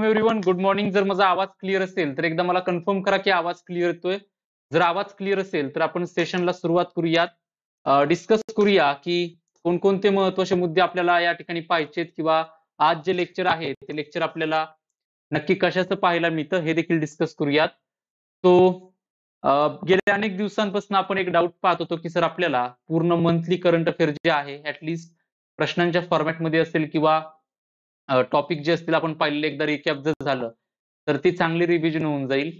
everyone good morning जर माझा आवाज क्लिअर असेल तर एकदा मला कन्फर्म करा की आवाज क्लिअर येतोय जर आवाज क्लिअर असेल तर आपण सेशनला सुरुवात करूयात डिस्कस करूया की कोणकोणते महत्वाचे मुद्दे आपल्याला या ठिकाणी पाहिजेत किंवा आज जे लेक्चर आहे ते लेक्चर आपल्याला नक्की कशाचं पाहायला मिळतं हे देखील डिस्कस करूयात तो गेल्या अनेक दिवसांपासून आपण एक डाऊट पाहत होतो की सर आपल्याला पूर्ण मंथली करंट अफेअर जे आहे ऍटलिस्ट प्रश्नांच्या फॉर्मॅटमध्ये असेल किंवा टॉपिक जे असतील आपण पाहिले एकदा रिकॅप जर झालं तर ती चांगली रिव्हिजन होऊन जाईल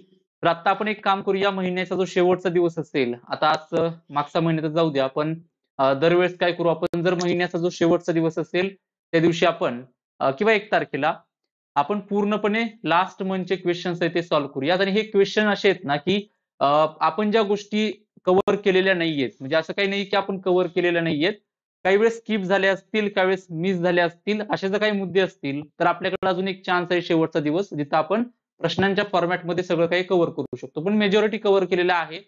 तर आता आपण एक काम करू या महिन्याचा जो शेवटचा दिवस असेल आता आज मागचा महिन्याचा जाऊ द्या आपण दरवेळेस काय करू आपण जर महिन्याचा जो शेवटचा दिवस असेल त्या दिवशी आपण किंवा एक तारखेला आपण पूर्णपणे लास्ट मंथचे क्वेश्चन्स आहेत ते सॉल्व्ह करूया आणि हे क्वेश्चन असे आहेत ना की आपण ज्या गोष्टी कव्हर केलेल्या नाहीयेत म्हणजे असं काही नाही की आपण कव्हर केलेल्या नाहीयेत काही वेळेस स्किप झाले असतील काही वेळेस मिस झाले असतील असे जर काही मुद्दे असतील तर आपल्याकडे अजून एक चान्स आहे शेवटचा दिवस जिथं आपण प्रश्नांच्या फॉर्मॅटमध्ये सगळं काही कव्हर करू शकतो पण मेजॉरिटी कव्हर केलेलं आहे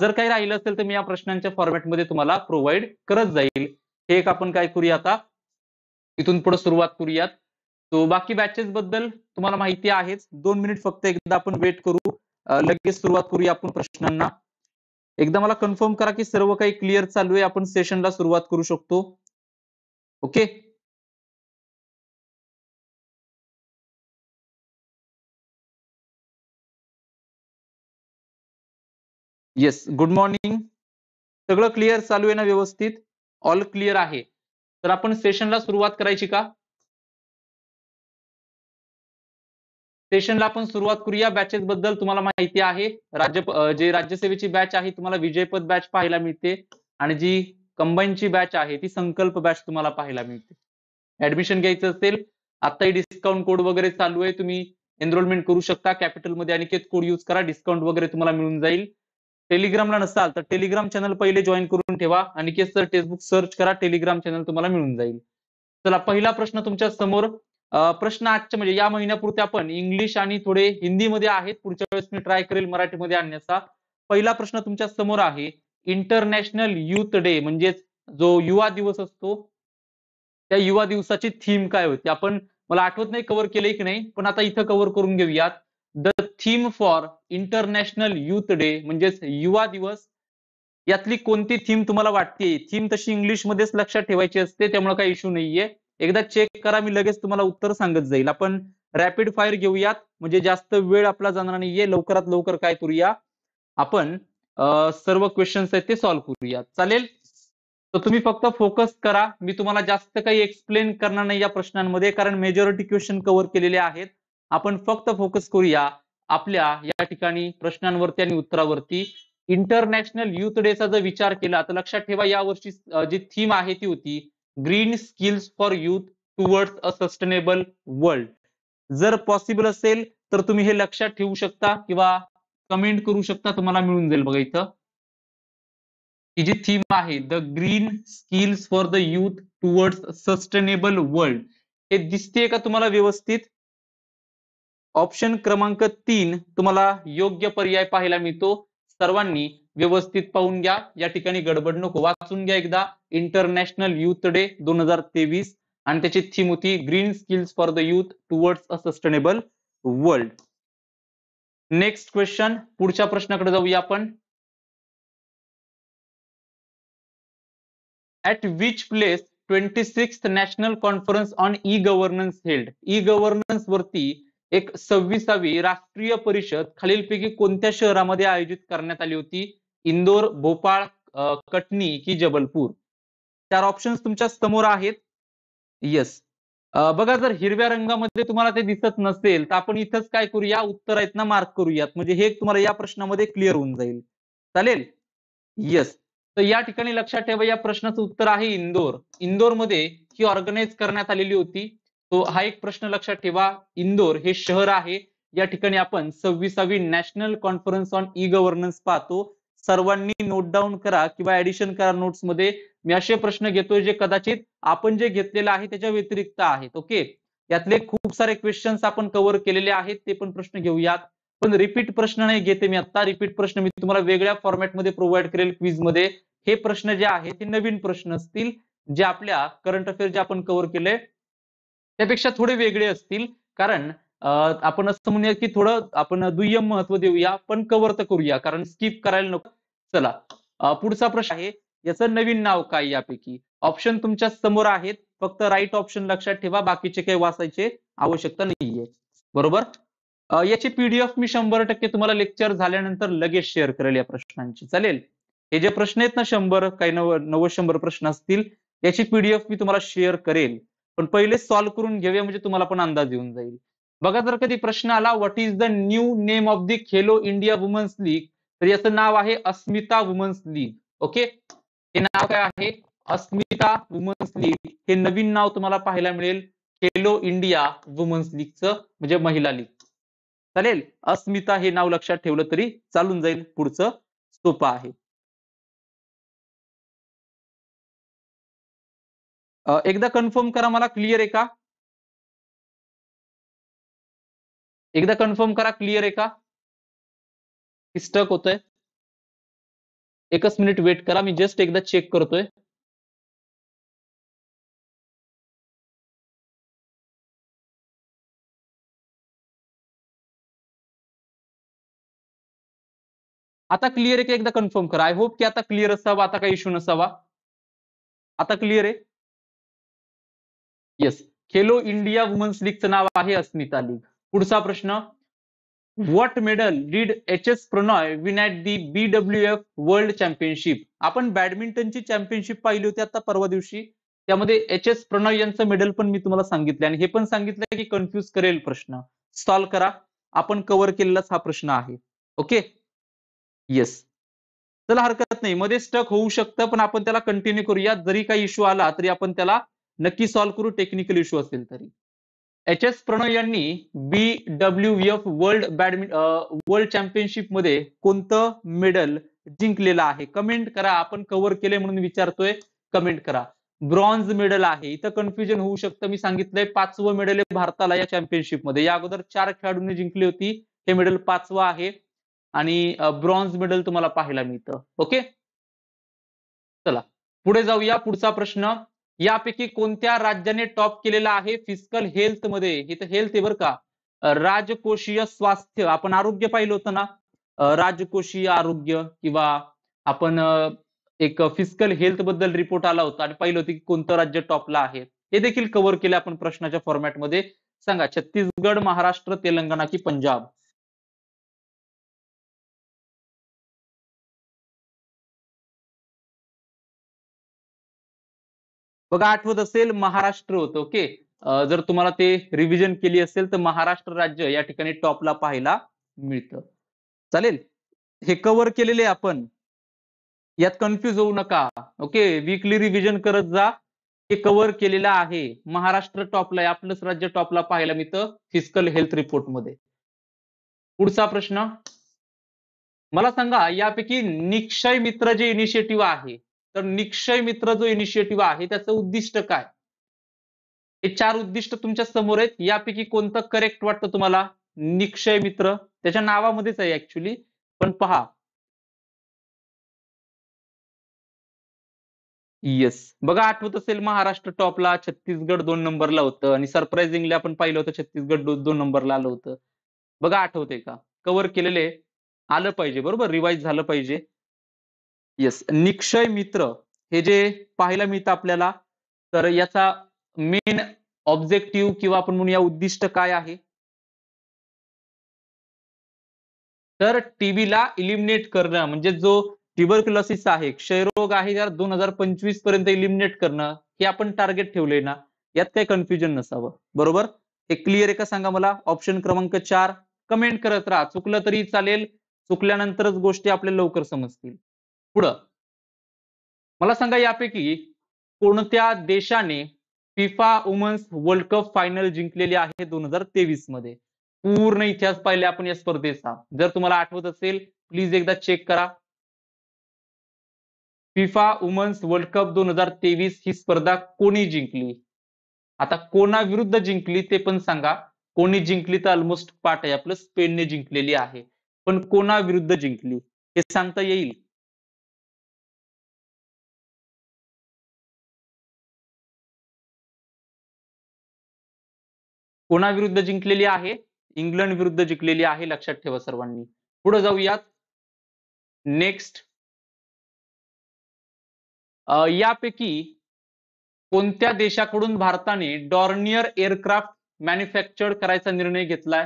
जर काही राहिलं असेल तर मी या प्रश्नांच्या फॉर्मॅटमध्ये तुम्हाला प्रोव्हाइड करत जाईल हे एक आपण काय करूया आता इथून पुढे सुरुवात करूयात तो बाकी बॅचेस बद्दल तुम्हाला माहिती आहेच दोन मिनिट फक्त एकदा आपण वेट करू लगेच सुरुवात करूया आपण प्रश्नांना एकदा मला कन्फर्म करा की सर्व काही क्लिअर चालू आहे आपण सेशनला सुरुवात करू शकतो ओके येस गुड मॉर्निंग सगळं क्लिअर चालू आहे ना व्यवस्थित ऑल क्लिअर आहे तर आपण सेशनला सुरुवात करायची का सेशनला आपण सुरुवात करूया बॅचेस बद्दल तुम्हाला माहिती आहे राज्य जे राज्यसेवेची बॅच आहे तुम्हाला विजयपद बॅच पाहायला मिळते आणि जी कंबाईनची बॅच आहे ती संकल्प बॅच तुम्हाला पाहायला मिळते ऍडमिशन घ्यायचं असेल आताही डिस्काउंट कोड वगैरे चालू आहे तुम्ही एनरोलमेंट करू शकता कॅपिटलमध्ये अनिकेत कोड यूज करा डिस्काउंट वगैरे तुम्हाला मिळून जाईल टेलिग्रामला नसाल तर टेलिग्राम चॅनल पहिले जॉईन करून ठेवा अनिकेत सर टेक्स्टबुक सर्च करा टेलिग्राम चॅनल तुम्हाला मिळून जाईल चला पहिला प्रश्न तुमच्या समोर प्रश्न आजचे म्हणजे या महिन्यापुरते आपण इंग्लिश आणि थोडे हिंदीमध्ये आहेत पुढच्या वेळेस मी ट्राय करेल मराठीमध्ये आणण्याचा पहिला प्रश्न तुमच्या समोर आहे इंटरनॅशनल युथ डे म्हणजेच जो युवा दिवस असतो त्या युवा दिवसाची थीम काय होती आपण मला आठवत नाही कव्हर केले की नाही पण आता इथं कव्हर करून घेऊयात the theme for international youth day म्हणजेच युवा दिवस यातली कोणती थीम तुम्हाला वाटते थीम तशी इंग्लिशमध्येच लक्षात ठेवायची असते त्यामुळे काही इश्यू नाहीये एकदा चेक करा मी लगेच तुम्हाला उत्तर सांगत जाईल आपण रॅपिड फायर घेऊयात म्हणजे जास्त वेळ आपला जाणार नाहीये लवकरात लवकर काय करूया आपण सर्व क्वेश्चन्स आहेत ते सॉल्व्ह करूया चालेल तर तुम्ही फक्त फोकस करा मी तुम्हाला जास्त काही एक्सप्लेन करणार नाही या प्रश्नांमध्ये कारण मेजॉरिटी क्वेश्चन कव्हर केलेले आहेत आपण फक्त फोकस करूया आपल्या या ठिकाणी प्रश्नांवरती आणि उत्तरावरती इंटरनॅशनल युथ डेचा जर विचार केला तर लक्षात ठेवा या वर्षी जी थीम आहे ती होती green skills for youth towards a sustainable world जर पॉसिबल असेल तर तुम्ही हे लक्षात ठेवू शकता किंवा कमेंट करू शकता तुम्हाला मिळून जाईल बघा इथं ही जी थीम आहे the green skills for the youth towards sustainable world हे दिसते का तुम्हाला व्यवस्थित ऑप्शन क्रमांक तीन तुम्हाला योग्य पर्याय पाहायला मिळतो सर्वांनी व्यवस्थित पाहून घ्या या ठिकाणी गडबड नको वाचून घ्या एकदा इंटरनॅशनल युथ डे दोन हजार तेवीस आणि त्याची थीम होती green skills for the youth towards a sustainable world next question पुढच्या प्रश्नाकडे जाऊया आपण at which place twenty six national conference on e governance held e governance वरती एक सव्वीसावी राष्ट्रीय परिषद खालीलपैकी कोणत्या शहरामध्ये आयोजित करण्यात आली होती इंदोर भोपाळ कटनी की जबलपूर चार ऑप्शन्स तुमच्या समोर आहेत येस बघा जर हिरव्या रंगामध्ये तुम्हाला ते दिसत नसेल तर आपण इथंच काय करूया उत्तर आहेत ना मार्क करूयात म्हणजे हे तुम्हाला या प्रश्नामध्ये क्लिअर होऊन जाईल चालेल येस तर या ठिकाणी लक्षात ठेवा या प्रश्नाचं उत्तर आहे इंदोर इंदोरमध्ये ही ऑर्गनाईज करण्यात आलेली होती तो हा एक प्रश्न लक्षात ठेवा इंदोर हे शहर आहे या ठिकाणी आपण सव्वीसावी national conference on e governance पाहतो सर्वांनी नोट डाऊन करा किंवा ऍडिशन करा नोट्स मध्ये मी असे प्रश्न घेतोय जे कदाचित आपण जे घेतलेलं आहे त्याच्या व्यतिरिक्त आहेत ओके यातले खूप सारे क्वेश्चन्स आपण कव्हर केलेले आहेत ते पण प्रश्न घेऊयात पण रिपीट प्रश्न नाही घेते मी आता रिपीट प्रश्न मी तुम्हाला वेगळ्या फॉर्मॅटमध्ये प्रोव्हाइड करेल क्विज मध्ये हे प्रश्न जे आहेत ते नवीन प्रश्न असतील जे आपल्या करंट अफेअर जे आपण कव्हर केले त्यापेक्षा थोडे वेगळे असतील कारण आपण असं म्हणूया की थोडं आपण दुय्यम महत्व देऊया पण कव्हर तर करूया कारण स्किप करायला नको चला पुढचा प्रश्न आहे याचं नवीन नाव काय यापैकी ऑप्शन तुमच्या समोर आहेत फक्त राईट ऑप्शन लक्षात ठेवा बाकीचे काही वाचायचे आवश्यकता नाहीये बरोबर याची पीडीएफ मी शंभर टक्के तुम्हाला लेक्चर झाल्यानंतर लगेच शेअर करेल या प्रश्नांची चालेल हे जे प्रश्न आहेत ना शंभर काही नव नव्वद शंभर प्रश्न असतील याची पीडीएफ मी तुम्हाला शेअर करेल पण पहिले सॉल्व्ह करून घेऊया म्हणजे तुम्हाला पण अंदाज येऊन जाईल बघा जर कधी प्रश्न आला what is the new name of the Khelo India women's league तर याचं नाव आहे अस्मिता वुमन्स लीग ओके हे नाव काय आहे अस्मिता वुमन्स लीग हे नवीन नाव तुम्हाला पाहायला मिळेल खेलो इंडिया वुमन्स लीगचं म्हणजे महिला लीग चालेल अस्मिता हे नाव लक्षात ठेवलं तरी चालून जाईल पुढचं सोपं आहे एकदा कन्फर्म करा मला क्लिअर आहे का एकदा कन्फर्म करा क्लिअर आहे का स्टक होतोय एकच मिनिट वेट करा मी जस्ट एकदा चेक करतोय आता क्लिअर आहे की एकदा कन्फर्म करा आय होप की आता क्लिअर असावा आता काही इश्यू नसावा आता क्लिअर आहे येस खेलो इंडिया वुमन्स लीगचं नाव आहे अस्मिता लीग पुढचा प्रश्न what medal did H S Prannoy win at the B W F world championship आपण बॅडमिंटनची चॅम्पियनशिप पाहिली होती आता परवा दिवशी त्यामध्ये एच एस प्रणॉय यांचं मेडल पण मी तुम्हाला सांगितलं आणि हे पण सांगितलं की कन्फ्युज करेल प्रश्न सॉल्व्ह करा आपण कव्हर केलेलाच हा प्रश्न आहे ओके येस चला हरकत नाही मध्ये स्टक होऊ शकतं पण आपण त्याला कंटिन्यू करूया जरी काही इश्यू आला तरी आपण त्याला नक्की सॉल्व्ह करू टेक्निकल इश्यू असेल तरी एच एस प्रणय यांनी B W F world badminton world championship मध्ये कोणतं मेडल जिंकलेलं आहे कमेंट करा आपण कव्हर केले म्हणून विचारतोय कमेंट करा ब्रॉन्झ मेडल आहे इथं कन्फ्युजन होऊ शकतं मी सांगितलंय पाचवं मेडल आहे भारताला या मध्ये या अगोदर चार खेळाडूंनी जिंकली होती हे मेडल पाचवं आहे आणि ब्रॉन्झ मेडल तुम्हाला पाहायला मिळतं ओके चला पुढे जाऊया पुढचा प्रश्न यापैकी कोणत्या राज्याने टॉप केलेला आहे फिस्कल हेल्थ मध्ये इथं हेल्थ आहे बर का राजकोषीय स्वास्थ्य आपण आरोग्य पाहिलं होतं ना राजकोषीय आरोग्य किंवा आपण एक फिस्कल हेल्थ बद्दल रिपोर्ट आला होता आणि पाहिलं होतं की कोणतं राज्य टॉपला आहे हे देखील कव्हर केलं आपण प्रश्नाच्या फॉर्मॅटमध्ये सांगा छत्तीसगड महाराष्ट्र तेलंगणा की पंजाब बघा आठवत असेल महाराष्ट्र होतं ओके जर तुम्हाला ते रिव्हिजन केली असेल तर महाराष्ट्र राज्य या ठिकाणी टॉपला पाहायला मिळतं चालेल हे कव्हर केलेले आपण यात कन्फ्यूज होऊ नका ओके वीकली रिव्हिजन करत जा हे कव्हर केलेलं आहे महाराष्ट्र टॉपला आहे आपलंच राज्य टॉपला पाहायला मिळतं फिजिकल हेल्थ रिपोर्ट मध्ये पुढचा प्रश्न मला सांगा यापैकी निक्षय मित्र जे इनिशिएटिव्ह आहे तर निक्षय मित्र जो इनिशिएटिव्ह आहे त्याचं उद्दिष्ट काय हे चार उद्दिष्ट तुमच्या समोर आहेत यापैकी कोणतं करेक्ट वाटतं तुम्हाला निक्षय मित्र त्याच्या नावामध्येच आहे ऍक्च्युली पण पहा येस बघा आठवत असेल महाराष्ट्र टॉपला छत्तीसगड दोन नंबरला होतं आणि सरप्राइझिंगली आपण पाहिलं होतं छत्तीसगड दोन नंबरला आलं होतं बघा आठवते का कव्हर केलेले आलं पाहिजे बरोबर रिवाईज झालं पाहिजे येस निक्षय मित्र हे जे पाहायला मिळतं आपल्याला तर याचा मेन ऑब्जेक्टिव्ह किंवा आपण म्हणूया उद्दिष्ट काय आहे तर ला इलिमिनेट करणं म्हणजे जो ट्युबरक्युलॉसिस आहे क्षयरोग आहे दोन हजार पंचवीस पर्यंत इलिमिनेट करणं हे आपण टार्गेट ठेवलंय ना यात काही कन्फ्युजन नसावं बरोबर हे क्लिअर आहे का सांगा मला ऑप्शन क्रमांक चार कमेंट करत राहा चुकलं तरी चालेल चुकल्यानंतरच गोष्टी आपल्याला लवकर समजतील पुढं मला सांगा यापैकी कोणत्या देशाने FIFA women's world cup final जिंकलेली आहे दोन हजार तेवीस मध्ये पूर्ण इतिहास पाहिले आपण या स्पर्धेचा जर तुम्हाला आठवत असेल प्लीज एकदा चेक करा फिफा वुमन्स वर्ल्ड कप दोन हजार तेवीस ही स्पर्धा कोणी जिंकली आता कोणाविरुद्ध जिंकली ते पण सांगा कोणी जिंकली तर ऑलमोस्ट पाठ आहे आपलं स्पेनने जिंकलेली आहे पण कोणाविरुद्ध जिंकली हे सांगता येईल कोणाविरुद्ध जिंकलेली आहे इंग्लंड विरुद्ध जिंकलेली आहे लक्षात ठेवा सर्वांनी पुढे जाऊयात नेक्स्ट यापैकी कोणत्या देशाकडून भारताने डॉर्नियर एअरक्राफ्ट मॅन्युफॅक्चर करायचा निर्णय घेतलाय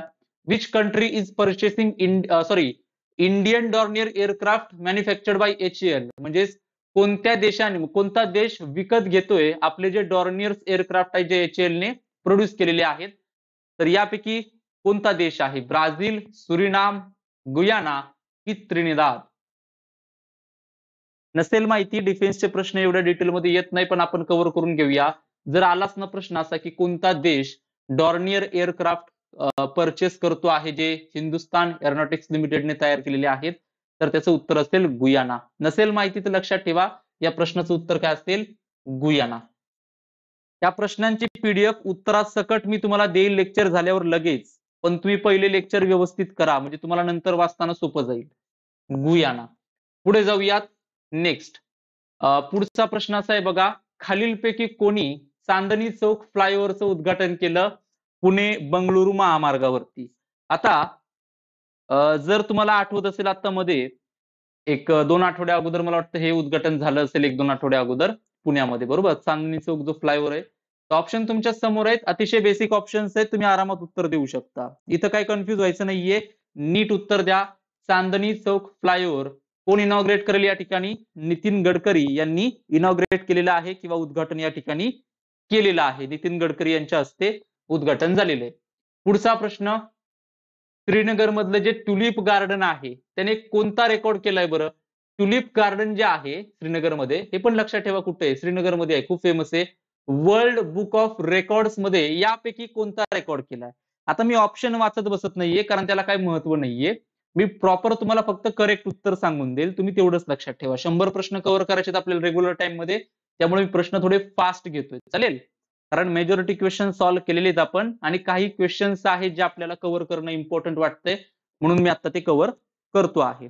which country is purchasing sorry Indian Dornier aircraft manufactured by H L म्हणजेच कोणत्या देशाने कोणता देश विकत घेतोय आपले जे डॉर्नियर्स एअरक्राफ्ट आहे जे एच ने प्रोड्यूस केलेले आहेत तर यापैकी कोणता देश आहे ब्राझील सुरिनाम गुयाना की त्रिनिदाद नसेल माहिती डिफेन्सचे प्रश्न एवढ्या डिटेलमध्ये येत नाही पण आपण कव्हर करून घेऊया जर आलाच ना प्रश्न असा की कोणता देश डॉर्नियर एअरक्राफ्ट परचेस करतो आहे जे हिंदुस्तान एरोनॉटिक्स लिमिटेडने तयार केलेले आहेत तर त्याचं उत्तर असेल गुयाना नसेल माहिती तर लक्षात ठेवा या प्रश्नाचं उत्तर काय असेल गुयाना या प्रश्नांची पीडीएफ उत्तरात सकट मी तुम्हाला देईल लेक्चर झाल्यावर लगेच पण तुम्ही पहिले लेक्चर व्यवस्थित करा म्हणजे तुम्हाला नंतर वाचताना सोपं जाईल गुयाना पुढे जाऊयात नेक्स्ट पुढचा प्रश्न असा आहे बघा खालीलपैकी कोणी चांदणी चौक फ्लायओव्हरचं उद्घाटन केलं पुणे बंगळुरू महामार्गावरती आता जर तुम्हाला आठवत असेल आता मध्ये एक दोन आठवड्या अगोदर मला वाटतं हे उद्घाटन झालं असेल एक दोन आठवड्या अगोदर पुण्यामध्ये बरोबर चांदणी चौक जो फ्लायओव्हर आहे तर ऑप्शन तुमच्या समोर आहेत अतिशय बेसिक ऑप्शन्स आहेत तुम्ही आरामात उत्तर देऊ शकता इथं काही कन्फ्यूज व्हायचं नाहीये नीट उत्तर द्या चांदणी चौक फ्लायओव्हर कोण इनॉग्रेट करेल या ठिकाणी नितीन गडकरी यांनी इनॉग्रेट केलेलं आहे किंवा उद्घाटन या ठिकाणी केलेलं आहे नितीन गडकरी यांच्या हस्ते उद्घाटन झालेलं आहे पुढचा प्रश्न श्रीनगर मधलं जे ट्युलिप गार्डन आहे त्याने कोणता रेकॉर्ड केलाय बरं ट्युलिप गार्डन जे आहे श्रीनगरमध्ये हे पण लक्षात ठेवा कुठे आहे श्रीनगरमध्ये आहे खूप फेमस आहे वर्ल्ड बुक ऑफ रेकॉर्ड्स मध्ये यापैकी कोणता रेकॉर्ड केलाय आता मी ऑप्शन वाचत बसत नाहीये कारण त्याला काही महत्व नाहीये मी प्रॉपर तुम्हाला फक्त करेक्ट उत्तर सांगून देईल तुम्ही तेवढंच लक्षात ठेवा शंभर प्रश्न कव्हर करायचे आपल्याला रेग्युलर टाइम मध्ये त्यामुळे मी प्रश्न थोडे फास्ट घेतोय चालेल कारण मेजॉरिटी क्वेश्चन सॉल्व्ह केलेत आपण आणि काही क्वेश्चन्स आहेत जे आपल्याला कव्हर करणं इम्पॉर्टंट वाटतंय म्हणून मी आता ते कव्हर करतो आहे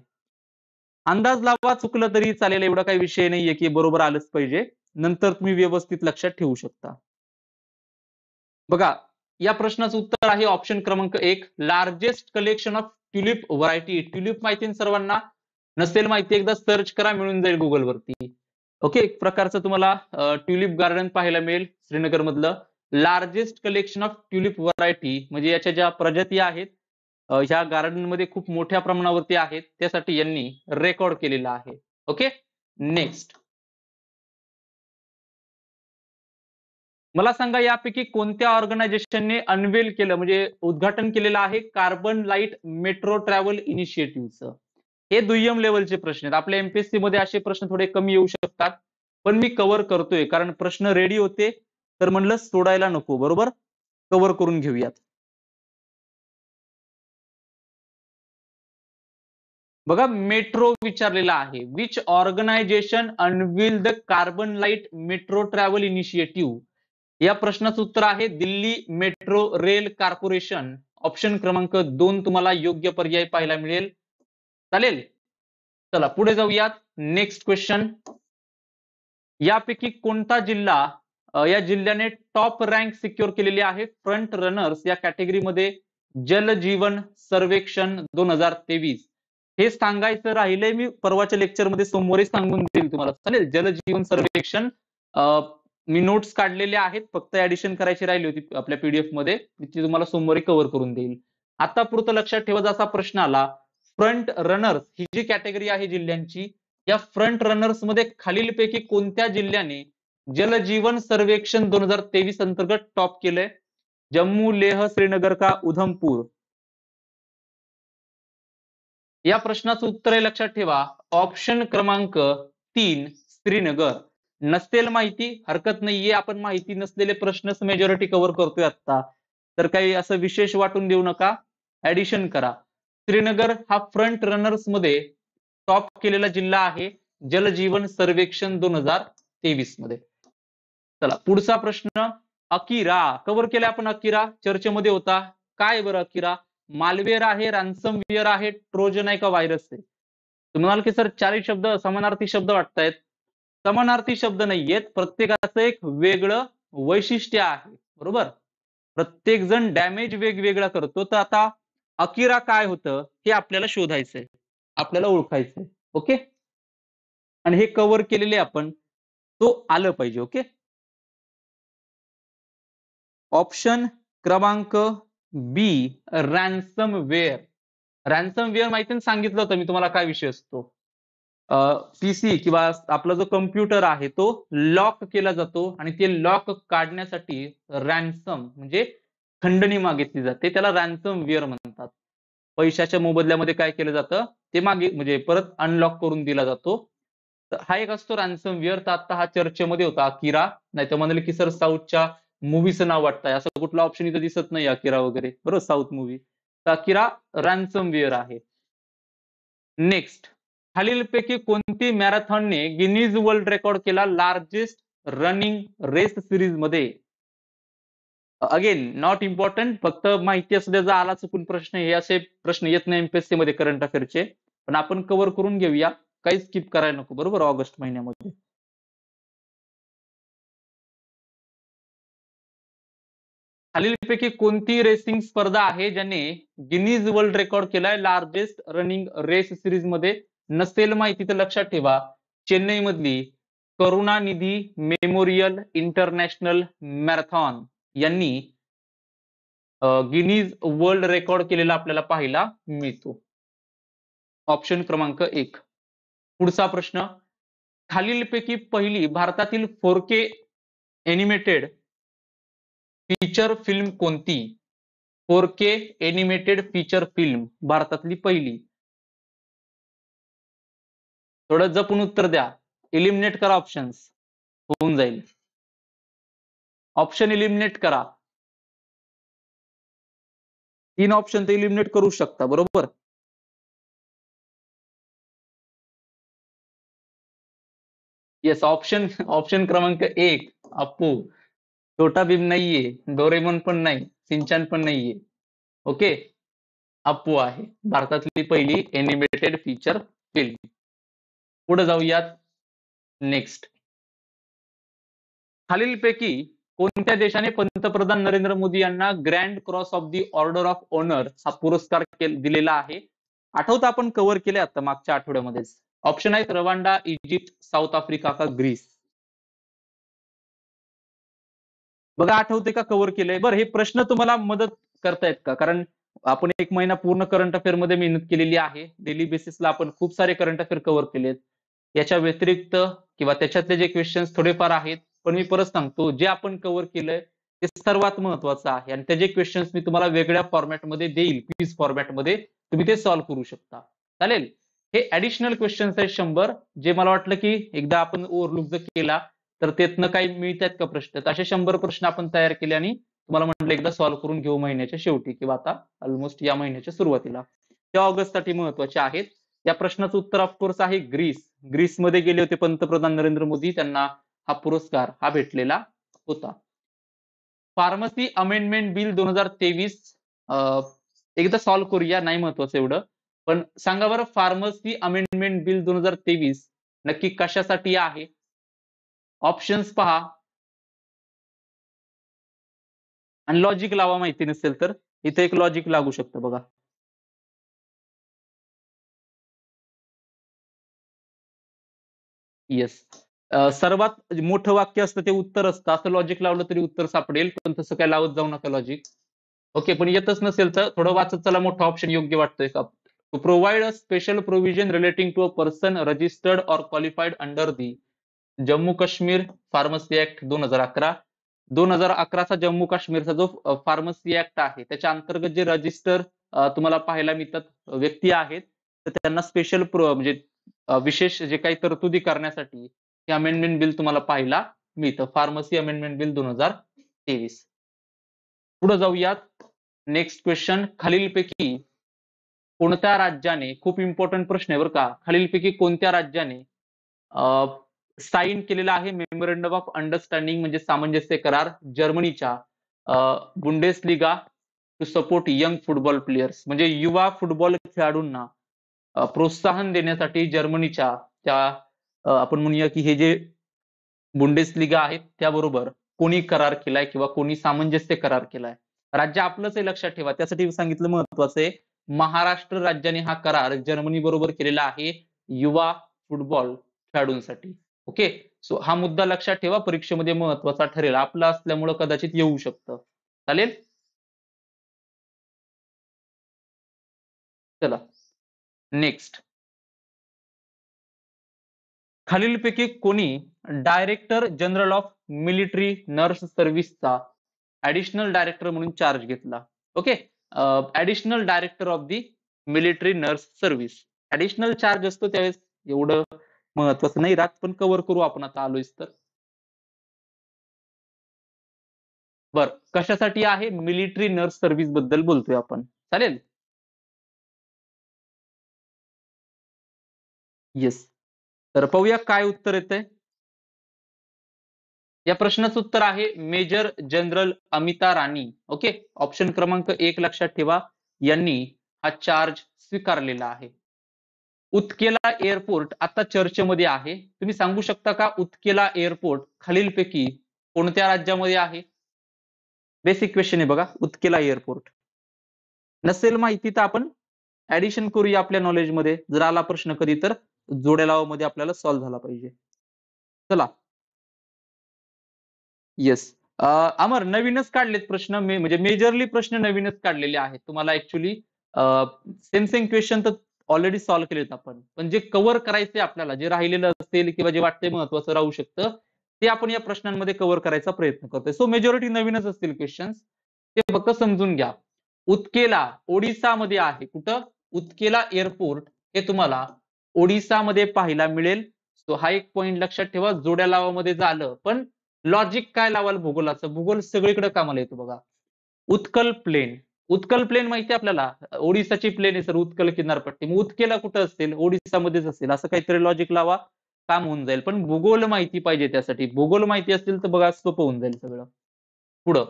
अंदाज लावा चुकलं तरी चालेल एवढा काही विषय नाहीये की बरोबर आलंच पाहिजे नंतर तुम्ही व्यवस्थित लक्षात ठेवू शकता बघा या प्रश्नाचं उत्तर आहे ऑप्शन क्रमांक एक largest collection of tulip variety tulip माहिती सर्वांना नसेल माहिती एकदा सर्च करा मिळून जाईल गुगलवरती ओके एक प्रकारचं तुम्हाला ट्युलिप गार्डन पाहायला मिळेल श्रीनगर मधलं largest collection of tulip variety म्हणजे याच्या ज्या प्रजाती आहेत ह्या गार्डनमध्ये खूप मोठ्या प्रमाणावरती आहेत त्यासाठी यांनी रेकॉर्ड केलेला आहे ओके नेक्स्ट मला सांगा यापैकी कोणत्या ऑर्गनायझेशनने अनवेल केलं म्हणजे उद्घाटन केलेलं आहे कार्बन लाईट मेट्रो ट्रॅव्हल इनिशिएटिव्हचं हे दुय्यम लेवलचे प्रश्न आहेत आपल्या एमपीएससी मध्ये असे प्रश्न थोडे कमी येऊ शकतात पण मी कव्हर करतोय कारण प्रश्न रेडी होते तर म्हणलं सोडायला नको बरोबर कव्हर करून घेऊयात बघा मेट्रो विचारलेला आहे which organisation unveil the carbon lite metro travel initiative या प्रश्नाचं उत्तर आहे Delhi metro rail corporation option क्रमांक दोन तुम्हाला योग्य पर्याय पाहायला मिळेल चालेल चला पुढे जाऊयात नेक्स्ट क्वेश्चन यापैकी कोणता जिल्हा या जिल्ह्याने टॉप रँक सिक्युअर केलेली आहे फ्रंट रनर्स या कॅटेगरीमध्ये जल जीवन सर्वेक्षण दोन हजार तेवीस हे सांगायचं राहिलंय मी परवाच्या लेक्चरमध्ये सोमवारी सांगून देईल तुम्हाला चालेल जलजीवन सर्वेक्षण मी नोट्स काढलेले आहेत फक्त ऍडिशन करायची राहिली होती आपल्या पीडीएफ मध्ये ती तुम्हाला सोमवारी कव्हर करून देईल आता पुरतं लक्षात ठेवा जसा प्रश्न आला फ्रंट रनर्स ही जी कॅटेगरी आहे जिल्ह्यांची या फ्रंट रनर्स मध्ये खालीलपैकी कोणत्या जिल्ह्याने जलजीवन सर्वेक्षण दोन हजार तेवीस अंतर्गत टॉप केलंय जम्मू लेह श्रीनगर का उधमपूर या प्रश्नाचं उत्तर आहे लक्षात ठेवा ऑप्शन क्रमांक तीन श्रीनगर नसेल माहिती हरकत नाहीये आपण माहिती नसलेले प्रश्नच मेजॉरिटी कव्हर करतोय आता तर काही असं विशेष वाटून देऊ नका ऍडिशन करा श्रीनगर हा फ्रंट रनर्स मध्ये टॉप केलेला जिल्हा आहे जलजीवन सर्वेक्षण दोन हजार तेवीस मध्ये चला पुढचा प्रश्न अकिरा कव्हर केला आपण अकिरा चर्चेमध्ये होता काय बरं अकिरा मालवेअर आहे रॅन्समवेअर आहे ट्रोजन आहे का व्हायरस आहे तुम्ही म्हणाल की सर चारही शब्द समानार्थी शब्द वाटतायत समानार्थी शब्द नाहीयेत प्रत्येकाचं एक वेगळं वैशिष्ट्य आहे बरोबर प्रत्येक जण डॅमेज वेगवेगळा करतो तर आता अकिरा काय होतं हे आपल्याला शोधायचंय आपल्याला ओळखायचंय ओके आणि हे कव्हर केलेले आपण तो आलं पाहिजे ओके ऑप्शन क्रमांक B ransomware ransomware माहिती सांगितलं होतं मी तुम्हाला काय विषय असतो पीसी किंवा आपला जो कम्प्युटर आहे तो लॉक केला जातो आणि ते लॉक काढण्यासाठी रॅन्सम म्हणजे खंडणी मागितली जाते त्याला रॅन्सम वेअर म्हणतात पैशाच्या मोबदल्यामध्ये काय केलं जातं ते मागे म्हणजे परत अनलॉक करून दिला जातो हा एक असतो रॅन्सम वेअर तर आता हा चर्चेमध्ये होता अकिरा नाही तर म्हणले की सर साऊथच्या मूवीचं नाव वाटतंय असं कुठला ऑप्शन इथं दिसत नाही अकिरा वगैरे बरोबर साऊथ मूवी तर अकिरा वेअर आहे नेक्स्ट खालीलपैकी कोणती मॅरेथॉनने गिनीज वर्ल्ड रेकॉर्ड केला लार्जेस्ट रनिंग रेस सिरीज मध्ये अगेन नॉट इम्पॉर्टंट फक्त माहिती असू द्या आला चुकून प्रश्न हे असे प्रश्न येत नाही एमपीएससी मध्ये करंट अफेअरचे पण आपण कव्हर करून घेऊया काही स्किप करायला नको बरोबर ऑगस्ट महिन्यामध्ये खालीलपैकी कोणती रेसिंग स्पर्धा आहे ज्याने गिनीज वर्ल्ड रेकॉर्ड केलाय लार्जेस्ट रनिंग रेस सिरीज मध्ये नसेल माहिती तर लक्षात ठेवा चेन्नई मधली करुणानिधी मेमोरियल इंटरनॅशनल मॅरेथॉन यांनी गिनीज वर्ल्ड रेकॉर्ड केलेला आपल्याला पाहायला मिळतो ऑप्शन क्रमांक एक पुढचा प्रश्न खालीलपैकी पहिली भारतातील के एनिमेटेड फीचर फिल्म कोणती four K animated feature film भारतातली पहिली थोडं जपून उत्तर द्या इलिमिनेट करा ऑप्शन्स होऊन जाईल ऑप्शन इलिमिनेट करा तीन ऑप्शन ते इलिमिनेट करू शकता बरोबर येस ऑप्शन ऑप्शन क्रमांक एक अपू छोटा भीम नाहीये डोरेमॉन पण नाही सिंचन पण नाहीये ओके अपू आहे भारतातली पहिली एनिमेटेड फीचर फिल्म पुढे जाऊयात नेक्स्ट खालीलपैकी कोणत्या देशाने पंतप्रधान नरेंद्र मोदी यांना grand cross of the order of honour हा पुरस्कार दिलेला आहे आठवतं आपण कव्हर केले आता मागच्या आठवड्यामध्येच ऑप्शन आहेत रवांडा इजिप्त साऊथ आफ्रिका का ग्रीस बघा आठवते का कव्हर केलंय बरं हे प्रश्न तुम्हाला मदत करतायत का कारण आपण एक महिना पूर्ण करंट अफेअर मध्ये मेहनत केलेली आहे डेली बेसिसला आपण खूप सारे करंट अफेअर कव्हर केलेत याच्या व्यतिरिक्त किंवा त्याच्यातले जे क्वेश्चन्स थोडेफार आहेत पण मी परत सांगतो जे आपण कव्हर केलंय ते सर्वात महत्वाचं आहे आणि त्याचे क्वेश्चन्स मी तुम्हाला वेगळ्या फॉर्मॅटमध्ये देईल क्विज फॉर्मॅटमध्ये तुम्ही ते सॉल्व्ह करू शकता चालेल हे ऍडिशनल क्वेश्चन्स आहेत शंभर जे मला वाटलं की एकदा आपण ओव्हरलुक जर केला तर त्यातनं काही मिळतात का प्रश्न तर असे शंभर प्रश्न आपण तयार केले आणि तुम्हाला म्हटलं एकदा सॉल्व्ह करून घेऊ महिन्याच्या शेवटी किंवा आता ऑलमोस्ट या महिन्याच्या सुरुवातीला त्या ऑगस्टसाठी महत्वाचे आहेत या प्रश्नाचं उत्तर ऑफकोर्स आहे ग्रीस ग्रीसमध्ये गेले होते पंतप्रधान नरेंद्र मोदी त्यांना हा पुरस्कार हा भेटलेला होता फार्मसी अमेंडमेंट बिल दोन हजार तेवीस एकदा सॉल्व्ह करूया नाही महत्वाचं एवढं पण सांगा बरं फार्मसी अमेंडमेंट बिल दोन हजार तेवीस नक्की कशासाठी आहे ऑप्शन्स पहा आणि लॉजिक लावा माहिती नसेल तर इथे एक लॉजिक लागू शकतं बघा येस सर्वात मोठं वाक्य असतं ते उत्तर असतं असं लॉजिक लावलं तरी उत्तर सापडेल पण तसं काय लावत जाऊ नका लॉजिक ओके पण येतच नसेल तर थोडं वाचत चला मोठा ऑप्शन योग्य वाटतोय का provide a special provision relating to a person registered or qualified under the Jammu Kashmir pharmacy act दोन हजार अकरा दोन हजार अकराचा जम्मू काश्मीरचा जो फार्मसी ऍक्ट आहे त्याच्या अंतर्गत जे रजिस्टर तुम्हाला पाहायला मिळतात व्यक्ती आहेत तर त्यांना स्पेशल म्हणजे विशेष जे काही तरतुदी करण्यासाठी हे अमेंडमेंट बिल तुम्हाला पाहायला मिळतं फार्मसी अमेंडमेंट बिल दोन हजार तेवीस पुढे जाऊयात नेक्स्ट क्वेश्चन खालीलपैकी कोणत्या राज्याने खूप इम्पॉर्टंट प्रश्न आहे बरं का खालीलपैकी कोणत्या राज्याने साईन केलेला आहे मेमोरेंडम ऑफ अंडरस्टँडिंग म्हणजे सामंजस्य करार जर्मनीच्या Bundesliga to support young football players म्हणजे युवा फुटबॉल खेळाडूंना प्रोत्साहन देण्यासाठी जर्मनीच्या त्या आपण म्हणूया की हे जे बुंडेस लिगा आहेत त्याबरोबर कोणी करार केलाय किंवा कोणी सामंजस्य करार केलाय राज्य आपलंच हे लक्षात ठेवा त्यासाठी सांगितलं महत्वाचं आहे महाराष्ट्र राज्याने हा करार जर्मनी बरोबर केलेला आहे युवा फुटबॉल खेळाडूंसाठी ओके सो हा मुद्दा लक्षात ठेवा परीक्षेमध्ये महत्वाचा ठरेल आपला असल्यामुळं कदाचित येऊ शकतं चालेल चला नेक्स्ट खालीलपैकी कोणी director general of military nurse सर्व्हिसचा ऍडिशनल डायरेक्टर म्हणून चार्ज घेतला okay additional director of the military nurse service additional charge असतो त्यावेळेस एवढं महत्वाचं नाही रात पण कव्हर करू आपण आता आलोयस तर बर कशासाठी आहे मिलिटरी नर्स सर्व्हिस बद्दल बोलतोय आपण चालेल येस तर पाहूया काय उत्तर येतंय या प्रश्नाचं उत्तर आहे major general Amita Rani okay option क्रमांक एक लक्षात ठेवा यांनी हा चार्ज स्वीकारलेला आहे उत्केला एअरपोर्ट आता चर्चेमध्ये आहे तुम्ही सांगू शकता का उत्केला एअरपोर्ट खालीलपैकी कोणत्या राज्यामध्ये आहे बेसिक क्वेश्चन आहे बघा उत्केला एअरपोर्ट नसेल माहिती तर आपण ऍडिशन करूया आपल्या नॉलेजमध्ये जर आला प्रश्न कधी तर मध्ये आपल्याला सॉल्व्ह झाला पाहिजे चला येस अमर नवीनच काढलेत प्रश्न म्हणजे मेजरली प्रश्न नवीनच काढलेले आहेत तुम्हाला ऍक्च्युली सेम सेम क्वेश्चन तर ऑलरेडी सॉल्व्ह केले केलेत आपण पण जे कव्हर करायचे आपल्याला जे राहिलेलं असेल किंवा जे वाटते महत्वाचं राहू शकतं ते आपण या प्रश्नांमध्ये कव्हर करायचा प्रयत्न करतोय सो मेजॉरिटी नवीनच असतील क्वेश्चन्स ते फक्त समजून घ्या उत्केला ओडिसामध्ये आहे कुठं उत्केला एअरपोर्ट हे तुम्हाला ओडिसामध्ये पाहायला मिळेल सो हा एक पॉईंट लक्षात ठेवा जोड्या लावामध्ये झालं पण लॉजिक काय लावाल भूगोलाचं भूगोल सगळीकडे कामाला येतो बघा उत्कल प्लेन उत्कल प्लेन माहिती आपल्याला ओडिसाची प्लेन आहे सर उत्कल किनारपट्टी मग उत्केला कुठं असतील ओडिसामध्येच असेल असं काहीतरी लॉजिक लावा काम होऊन जाईल पण भूगोल माहिती पाहिजे त्यासाठी भूगोल माहिती असेल तर बघा सोपं होऊन जाईल सगळं पुढं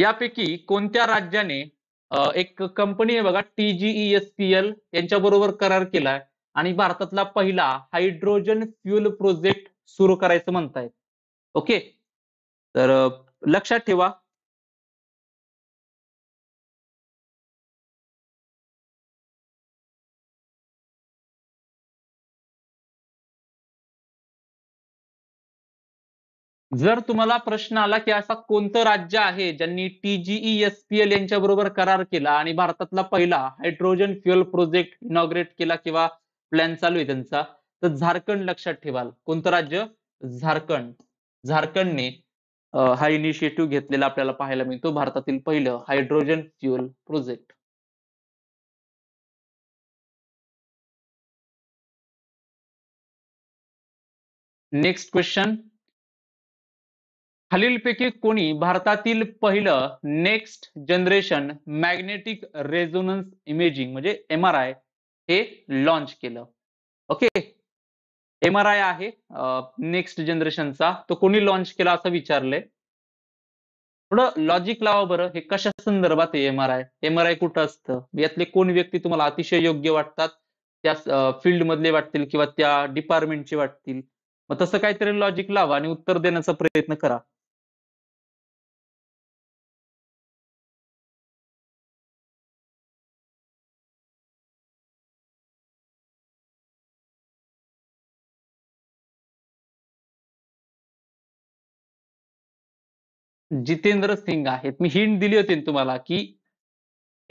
यापैकी कोणत्या राज्याने एक कंपनी आहे बघा टीजीईएसपीएल e यांच्या बरोबर करार केलाय आणि भारतातला पहिला हायड्रोजन फ्युएल प्रोजेक्ट सुरू करायचं म्हणतायत ओके तर लक्षात ठेवा जर तुम्हाला प्रश्न आला की असा कोणतं राज्य आहे ज्यांनी टीजीई एस e यांच्या बरोबर करार केला आणि भारतातला पहिला हायड्रोजन फ्युअल प्रोजेक्ट इनॉग्रेट केला किंवा प्लॅन चालू आहे त्यांचा तर झारखंड लक्षात ठेवाल कोणतं राज्य झारखंड झारखंडने हा इनिशिएटिव्ह घेतलेला आपल्याला पाहायला मिळतो भारतातील पहिलं hydrogen fuel project next question खालीलपैकी कोणी भारतातील पहिलं next generation magnetic resonance imaging म्हणजे एम आर आय हे लॉन्च केलं ओके एम आर आय आहे नेक्स्ट जनरेशनचा तो कोणी लॉन्च केला असं विचारलंय थोडं लॉजिक लावा बरं हे कशा संदर्भात आहे M R I M R I कुठं असतं यातले कोण व्यक्ती तुम्हाला अतिशय योग्य वाटतात त्या फील्डमधले वाटतील किंवा त्या डिपार्टमेंटचे वाटतील मग तसं काहीतरी लॉजिक लावा आणि उत्तर देण्याचा प्रयत्न करा जितेंद्र सिंग आहेत मी हिंट दिली होती तुम्हाला की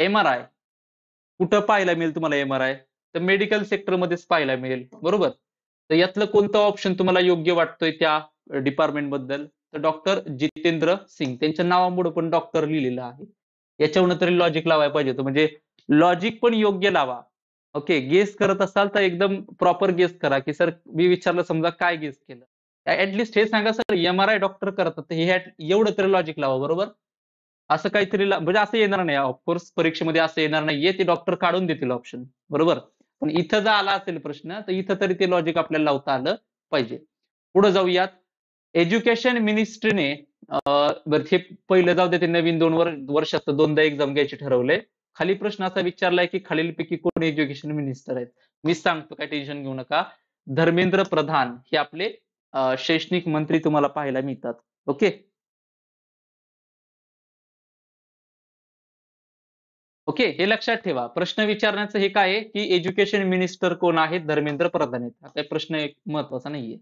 एम आर आय कुठं पाहायला मिळेल तुम्हाला एम आर आय तर मेडिकल सेक्टरमध्येच पाहायला मिळेल बरोबर तर यातलं कोणतं ऑप्शन तुम्हाला योग्य वाटतोय त्या डिपार्टमेंट बद्दल तर डॉक्टर जितेंद्र सिंग त्यांच्या नावामुळे पण डॉक्टर लिहिलेलं आहे याच्यावर तरी लॉजिक लावायला पाहिजे होतं म्हणजे लॉजिक पण योग्य लावा ओके गेस करत असाल तर एकदम प्रॉपर गेस करा की सर मी विचारलं समजा काय गेस केलं ऍटलिस्ट हे सांगा sir M R I doctor करतात हे एवढं तरी लॉजिक लावा बरोबर असं काहीतरी म्हणजे असं येणार नाही ऑफकोर्स परीक्षेमध्ये असं येणार नाहीये ते डॉक्टर काढून देतील ऑप्शन बरोबर पण इथं जर आला असेल प्रश्न तर इथं तरी ते लॉजिक आपल्याला लावता आलं पाहिजे पुढे जाऊयात एज्युकेशन मिनिस्ट्रीने हे पहिलं जाऊ दे ते नवीन दोन असतं दोनदा एक्झाम घ्यायचे ठरवले खाली प्रश्न असा विचारलाय की खालीलपैकी कोण एज्युकेशन मिनिस्टर आहेत मी सांगतो काय टेन्शन घेऊ नका धर्मेंद्र प्रधान हे आपले शैक्षणिक मंत्री तुम्हाला पाहायला मिळतात ओके ओके हे लक्षात ठेवा प्रश्न विचारण्याचं हे काय की एज्युकेशन मिनिस्टर कोण आहेत धर्मेंद्र प्रधान आहेत प्रश्न एक महत्वाचा नाहीये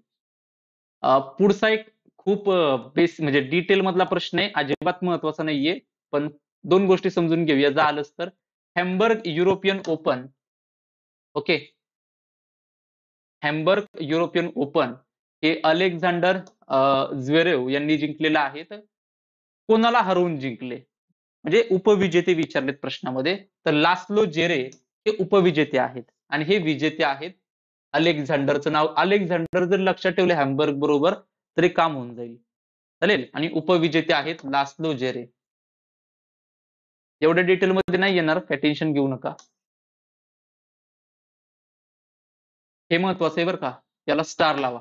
पुढचा एक खूप बेस म्हणजे डिटेल मधला प्रश्न आहे अजिबात महत्वाचा नाहीये पण दोन गोष्टी समजून घेऊया जालस तर Hamburg European open okay Hamburg European open हे अलेक्झांडर झ्वेरेव यांनी जिंकलेलं तर कोणाला हरवून जिंकले म्हणजे उपविजेते विचारलेत प्रश्नामध्ये तर लास्लो जेरे हे उपविजेते आहेत आणि हे विजेते आहेत अलेक्झांडरचं नाव अलेक्झांडर जर लक्षात ठेवले हॅम्बर्ग बरोबर तरी काम होऊन जाईल चालेल आणि उपविजेते आहेत लास्लो जेरे एवढ्या डिटेलमध्ये नाही येणार काय टेन्शन घेऊ नका हे महत्वाचं आहे बरं का याला स्टार लावा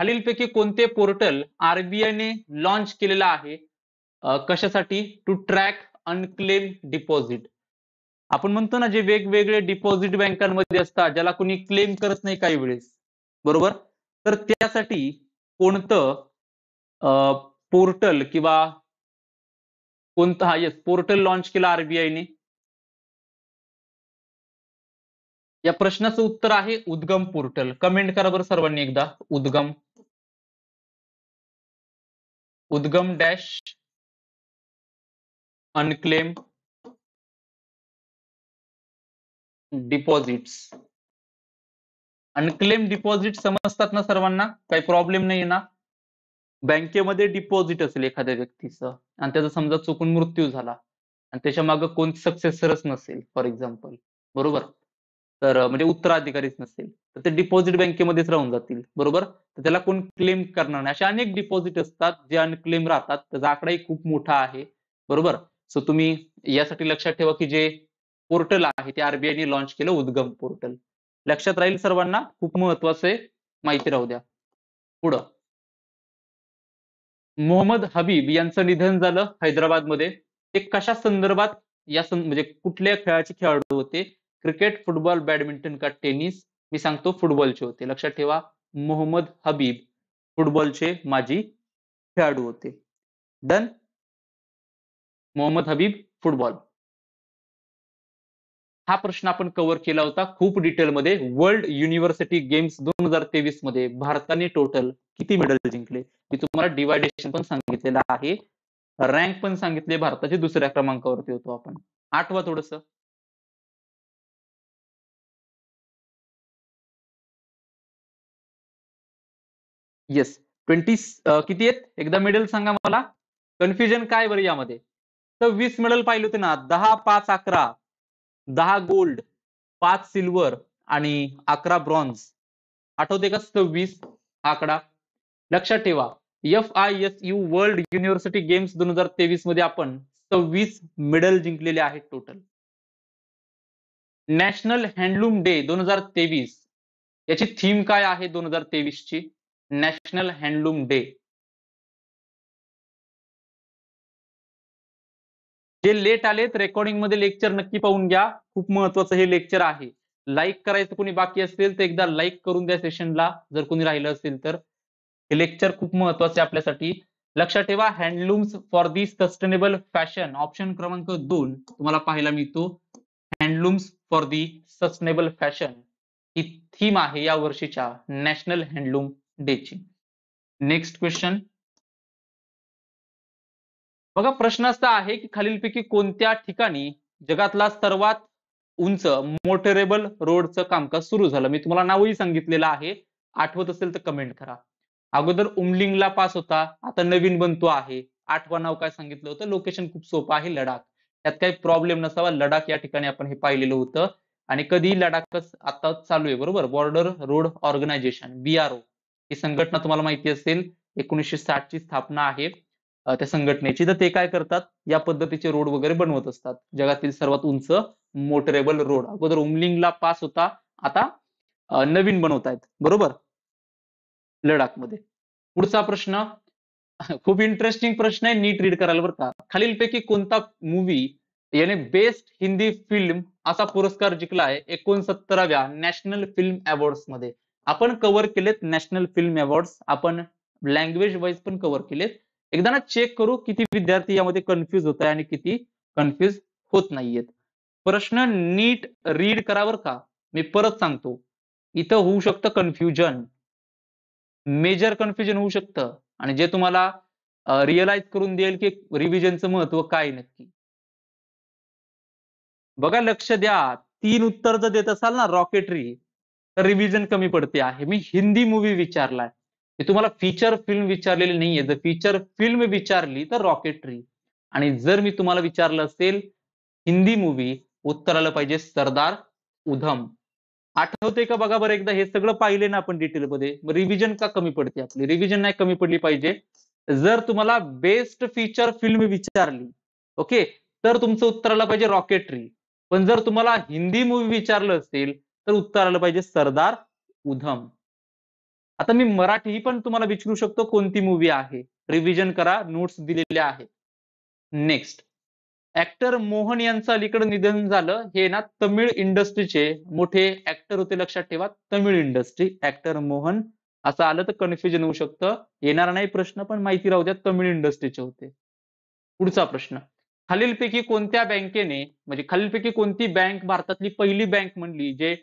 खालीलपैकी कोणते पोर्टल आरबीआयने लॉन्च केलेलं आहे कशासाठी टू ट्रॅक अनक्लेम डिपॉझिट आपण म्हणतो ना जे वेगवेगळे डिपॉझिट बँकांमध्ये असतात ज्याला कोणी क्लेम करत नाही काही वेळेस बरोबर तर त्यासाठी कोणतं पोर्टल किंवा कोणतं हा येस पोर्टल लॉन्च केला आरबीआयने या प्रश्नाचं उत्तर आहे उद्गम पोर्टल कमेंट करा बरं सर्वांनी एकदा Udgam Udgam dash unclaim deposits unclaim deposit समजतात ना सर्वांना काही प्रॉब्लेम नाही ना बँकेमध्ये डिपॉझिट असेल एखाद्या व्यक्तीचं आणि त्याचा समजा चुकून मृत्यू झाला आणि त्याच्या मागे कोण सक्सेसरच नसेल फॉर एक्झाम्पल बरोबर तर म्हणजे उत्तराधिकारीच नसेल तर ते डिपॉझिट बँकेमध्येच राहून जातील बरोबर तर त्याला कोण क्लेम करणार नाही असे अनेक डिपॉझिट असतात जे अनक्लेम राहतात त्याचा आकडाही खूप मोठा आहे बरोबर सो तुम्ही यासाठी लक्षात ठेवा की जे पोर्टल आहे ते आरबीआयने लॉन्च केलं उद्गम पोर्टल लक्षात राहील सर्वांना खूप महत्वाचं आहे माहिती राहू द्या पुढं मोहम्मद हबीब यांचं निधन झालं हैदराबादमध्ये ते कशा संदर्भात या म्हणजे कुठल्या खेळाचे खेळाडू होते क्रिकेट फुटबॉल बॅडमिंटन का टेनिस मी सांगतो फुटबॉलचे होते लक्षात ठेवा मोहम्मद हबीब फुटबॉलचे माजी खेळाडू होते डन मोहम्मद हबीब फुटबॉल हा प्रश्न आपण कव्हर केला होता खूप डिटेलमध्ये वर्ल्ड युनिव्हर्सिटी गेम्स दोन हजार तेवीस मध्ये भारताने टोटल किती मेडल जिंकले मी तुम्हाला डिवायडेशन पण सांगितलेलं आहे रँक पण सांगितले भारताचे दुसऱ्या क्रमांकावरती होतो आपण आठवा थोडस येस ट्वेंटी किती आहेत एकदा मेडल सांगा मला कन्फ्युजन काय बरं यामध्ये तर वीस मेडल पाहिले होते ना दहा पाच अकरा दहा गोल्ड पाच सिल्वर आणि अकरा ब्रॉन्झ आठवते का सव्वीस आकडा लक्षात ठेवा F I S U world university games दोन हजार तेवीस मध्ये आपण सव्वीस मेडल जिंकलेले आहेत टोटल नॅशनल हँडलूम डे दोन हजार तेवीस याची थीम काय आहे दोन हजार तेवीस ची नॅशनल हँडलूम डे जे लेट आलेत रेकॉर्डिंग मध्ये लेक्चर नक्की पाहून घ्या खूप महत्वाचं हे लेक्चर आहे लाईक करायचं कोणी बाकी असेल तर एकदा लाईक करून द्या सेशनला जर कोणी राहिलं असेल तर हे लेक्चर खूप महत्वाचे आपल्यासाठी लक्षात ठेवा handlooms for the sustainable fashion option क्रमांक दोन तुम्हाला पाहायला मिळतो handlooms for the sustainable fashion ही थीम आहे या वर्षीच्या नॅशनल हँडलूम डेची नेक्स्ट क्वेश्चन बघा प्रश्न असा आहे की खालीलपैकी कोणत्या ठिकाणी जगातला सर्वात उंच मोटरेबल रोडचं कामकाज सुरू झालं मी तुम्हाला नावही सांगितलेलं आहे आठवत असेल तर कमेंट करा अगोदर उमलिंगला पास होता आता नवीन बनतो आहे आठवा नाव काय सांगितलं होतं लोकेशन खूप सोपं आहे लडाख त्यात काही प्रॉब्लेम नसावा लडाख या ठिकाणी आपण हे पाहिलेलं होतं आणि कधी लडाखच आता चालू आहे बरोबर बॉर्डर रोड ऑर्गनायझेशन बीआरओ ही संघटना तुम्हाला माहिती असेल एकोणीसशे साठ ची स्थापना आहे त्या संघटनेची तर ते काय करतात या पद्धतीचे रोड वगैरे बनवत असतात जगातील सर्वात उंच मोटरेबल रोड अगोदर उमलिंगला पास होता आता नवीन बनवतायत बरोबर लडाखमध्ये पुढचा प्रश्न खूप इंटरेस्टिंग प्रश्न आहे नीट रीड करायला बर का खालीलपैकी कोणता मूवी याने बेस्ट हिंदी फिल्म असा पुरस्कार जिंकला आहे एकोणसत्तराव्या नॅशनल फिल्म अवॉर्ड्स मध्ये आपण कव्हर केलेत नॅशनल फिल्म अवॉर्ड आपण लँग्वेज वाईज पण कव्हर केलेत एकदा ना चेक करू किती विद्यार्थी यामध्ये कन्फ्युज होत आहे आणि किती कन्फ्युज होत नाहीयेत प्रश्न नीट रीड करावर का मी परत सांगतो इथं होऊ शकतं कन्फ्युजन मेजर कन्फ्युजन होऊ शकतं आणि जे तुम्हाला रिअलाइज करून देईल की रिव्हिजनचं महत्व काय नक्की बघा लक्ष द्या तीन उत्तर जर देत असाल ना रॉकेटरी तर रिव्हिजन कमी पडते आहे मी हिंदी मूवी विचारलाय मी तुम्हाला फीचर फिल्म विचारलेली नाहीये जर फीचर फिल्म विचारली तर रॉकेटरी आणि जर मी तुम्हाला विचारलं असेल हिंदी मूवी उत्तराला पाहिजे सरदार उधम आठवते का बघा बरं एकदा हे सगळं पाहिले ना आपण डिटेलमध्ये रिव्हिजन का कमी पडते आपली रिव्हिजन नाही कमी पडली पाहिजे जर तुम्हाला बेस्ट फीचर फिल्म विचारली ओके तर तुमचं उत्तराला पाहिजे रॉकेटरी पण जर तुम्हाला हिंदी मूवी विचारलं असेल तर उत्तर आलं पाहिजे सरदार उधम आता मी मराठी पण तुम्हाला विचारू शकतो कोणती मूवी आहे रिव्हिजन करा नोट्स दिलेले आहेत नेक्स्ट ऍक्टर मोहन यांचं अलीकडे निधन झालं हे ना तमिळ इंडस्ट्रीचे मोठे ऍक्टर होते लक्षात ठेवा तमिळ इंडस्ट्री ऍक्टर मोहन असं आलं तर कन्फ्युजन होऊ शकतं येणार नाही प्रश्न पण माहिती राहू द्या तमिळ इंडस्ट्रीचे होते पुढचा प्रश्न खालीलपैकी कोणत्या बँकेने म्हणजे खालीलपैकी कोणती बँक भारतातली पहिली बँक म्हणली जे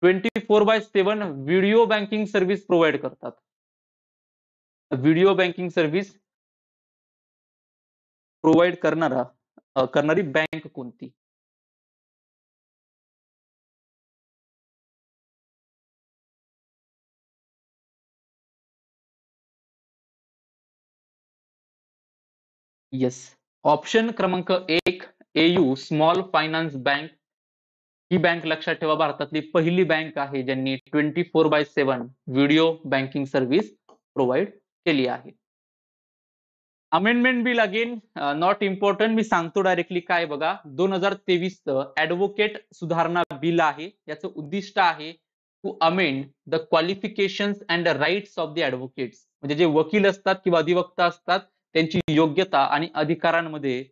twenty four by seven video banking service provide करता वीडियो बैंकिंग सर्विस प्रोवाइड करना करना बैंक को यस ऑप्शन क्रमांक एक एयू स्मॉल फाइनेंस बैंक ही बँक लक्षात ठेवा भारतातली पहिली बँक आहे ज्यांनी twenty four by seven video banking service provide केली आहे amendment bill again not important मी सांगतो डायरेक्टली काय बघा दोन हजार तेवीस ऍडव्होकेट सुधारणा बिल आहे याचं उद्दिष्ट आहे to amend the qualification and the rights of the advocates म्हणजे जे वकील असतात किंवा अधिवक्ता असतात त्यांची योग्यता आणि अधिकारांमध्ये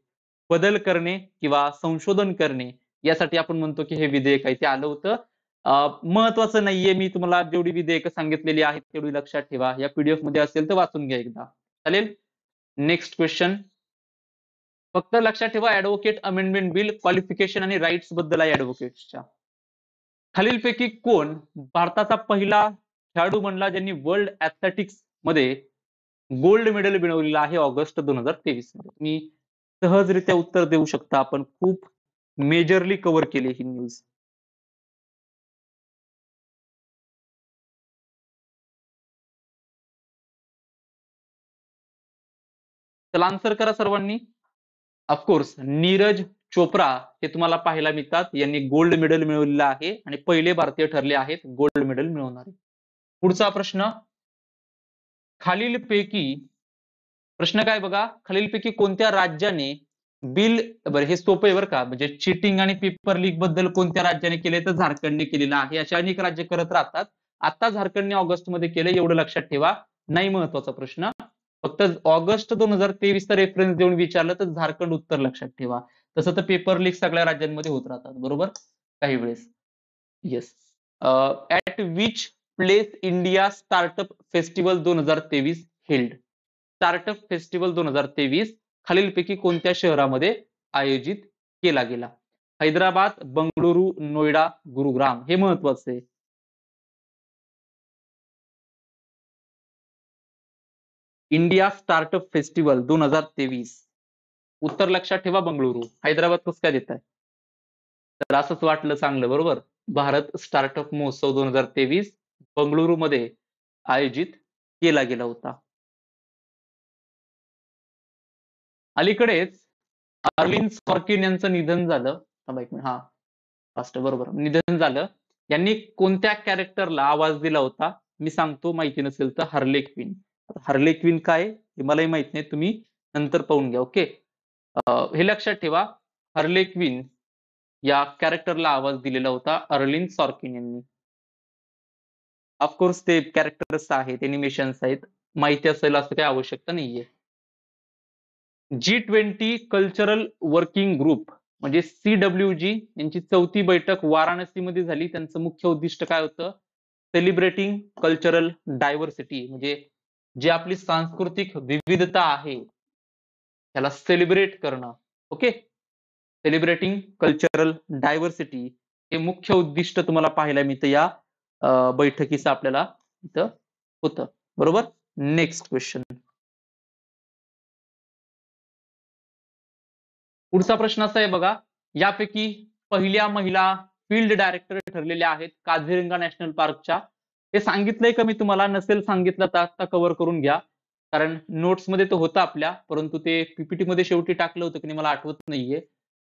बदल करणे किंवा संशोधन करणे यासाठी आपण म्हणतो की हे विधेयक आहे ते आलं होतं महत्वाचं नाहीये मी तुम्हाला जेवढी विधेयक सांगितलेली आहेत तेवढी लक्षात ठेवा या पीडीएफ मध्ये असेल तर वाचून घ्या एकदा चालेल नेक्स्ट क्वेश्चन फक्त लक्षात ठेवा ऍडव्होकेट अमेंडमेंट बिल क्वालिफिकेशन आणि राईट्स बद्दल आहे ऍडव्होकेटच्या खालीलपैकी कोण भारताचा पहिला खेळाडू बनला ज्यांनी वर्ल्ड ऍथलेटिक्स मध्ये गोल्ड मेडल मिळवलेला आहे ऑगस्ट दोन हजार तेवीस मध्ये सहजरित्या उत्तर देऊ शकता आपण खूप मेजरली कव्हर केली ही न्यूज चला आन्सर करा सर्वांनी ऑफकोर्स नीरज चोप्रा हे तुम्हाला पाहायला मिळतात यांनी गोल्ड मेडल मिळवलेलं आहे आणि पहिले भारतीय ठरले आहेत गोल्ड मेडल मिळवणारे पुढचा प्रश्न खालीलपैकी प्रश्न काय बघा खालीलपैकी कोणत्या राज्याने बिल बरं हे सोपं आहे बरं का म्हणजे चिटिंग आणि पेपर लीक बद्दल कोणत्या राज्याने केले तर झारखंडने केलेलं आहे अशा अनेक राज्य करत राहतात आता झारखंडने ऑगस्ट मध्ये केलं एवढं लक्षात ठेवा नाही महत्वाचा प्रश्न फक्त ऑगस्ट दोन हजार तेवीसचा रेफरन्स देऊन विचारलं तर झारखंड उत्तर लक्षात ठेवा तसं तर पेपर लीक सगळ्या राज्यांमध्ये होत राहतात बरोबर काही वेळेस yes at which place India startup festival दोन हजार तेवीस हेल्ड स्टार्टअप फेस्टिवल दोन हजार तेवीस खालीलपैकी कोणत्या शहरामध्ये आयोजित केला गेला हैदराबाद बंगळुरू नोएडा गुरुग्राम हे महत्वाचं आहे इंडिया स्टार्टअप फेस्टिवल दोन हजार तेवीस उत्तर लक्षात ठेवा बंगळुरू हैदराबाद कस काय देत आहे तर असंच वाटलं चांगलं बरोबर भारत स्टार्टअप महोत्सव दोन हजार तेवीस मध्ये आयोजित केला गेला होता अलीकडेच अरविंद स्कॉर्किन यांचं निधन झालं हा फास्ट बरोबर निधन झालं यांनी कोणत्या कॅरेक्टरला आवाज दिला होता मी सांगतो माहिती नसेल तर हर्ले क्वीन हर्ले क्वीन काय हे मलाही माहित नाही तुम्ही नंतर पाहून घ्या ओके हे लक्षात ठेवा हर्ले क्वीन या कॅरेक्टरला आवाज दिलेला होता अर्लिन सॉर्किन यांनी ऑफकोर्स ते कॅरेक्टर्स आहेत एनिमेशन्स आहेत माहिती असेल असं काही आवश्यकता नाहीये G twenty cultural working group म्हणजे सी डब्ल्यू जी यांची चौथी बैठक वाराणसीमध्ये झाली त्यांचं मुख्य उद्दिष्ट काय होतं सेलिब्रेटिंग कल्चरल डायव्हर्सिटी म्हणजे जी आपली सांस्कृतिक विविधता आहे त्याला सेलिब्रेट करणं ओके सेलिब्रेटिंग कल्चरल डायव्हर्सिटी हे मुख्य उद्दिष्ट तुम्हाला पाहायला मिळतं या बैठकीचं आपल्याला इथं होतं बरोबर नेक्स्ट क्वेश्चन पुढचा प्रश्न असा आहे बघा यापैकी पहिल्या महिला फील्ड डायरेक्टर ठरलेल्या आहेत काझीरंगा नॅशनल पार्कच्या हे सांगितलंय का मी तुम्हाला नसेल सांगितलं तर आता कव्हर करून घ्या कारण नोट्समध्ये तो होता आपल्या परंतु ते पीपीटी मध्ये शेवटी टाकलं होतं की मला आठवत नाहीये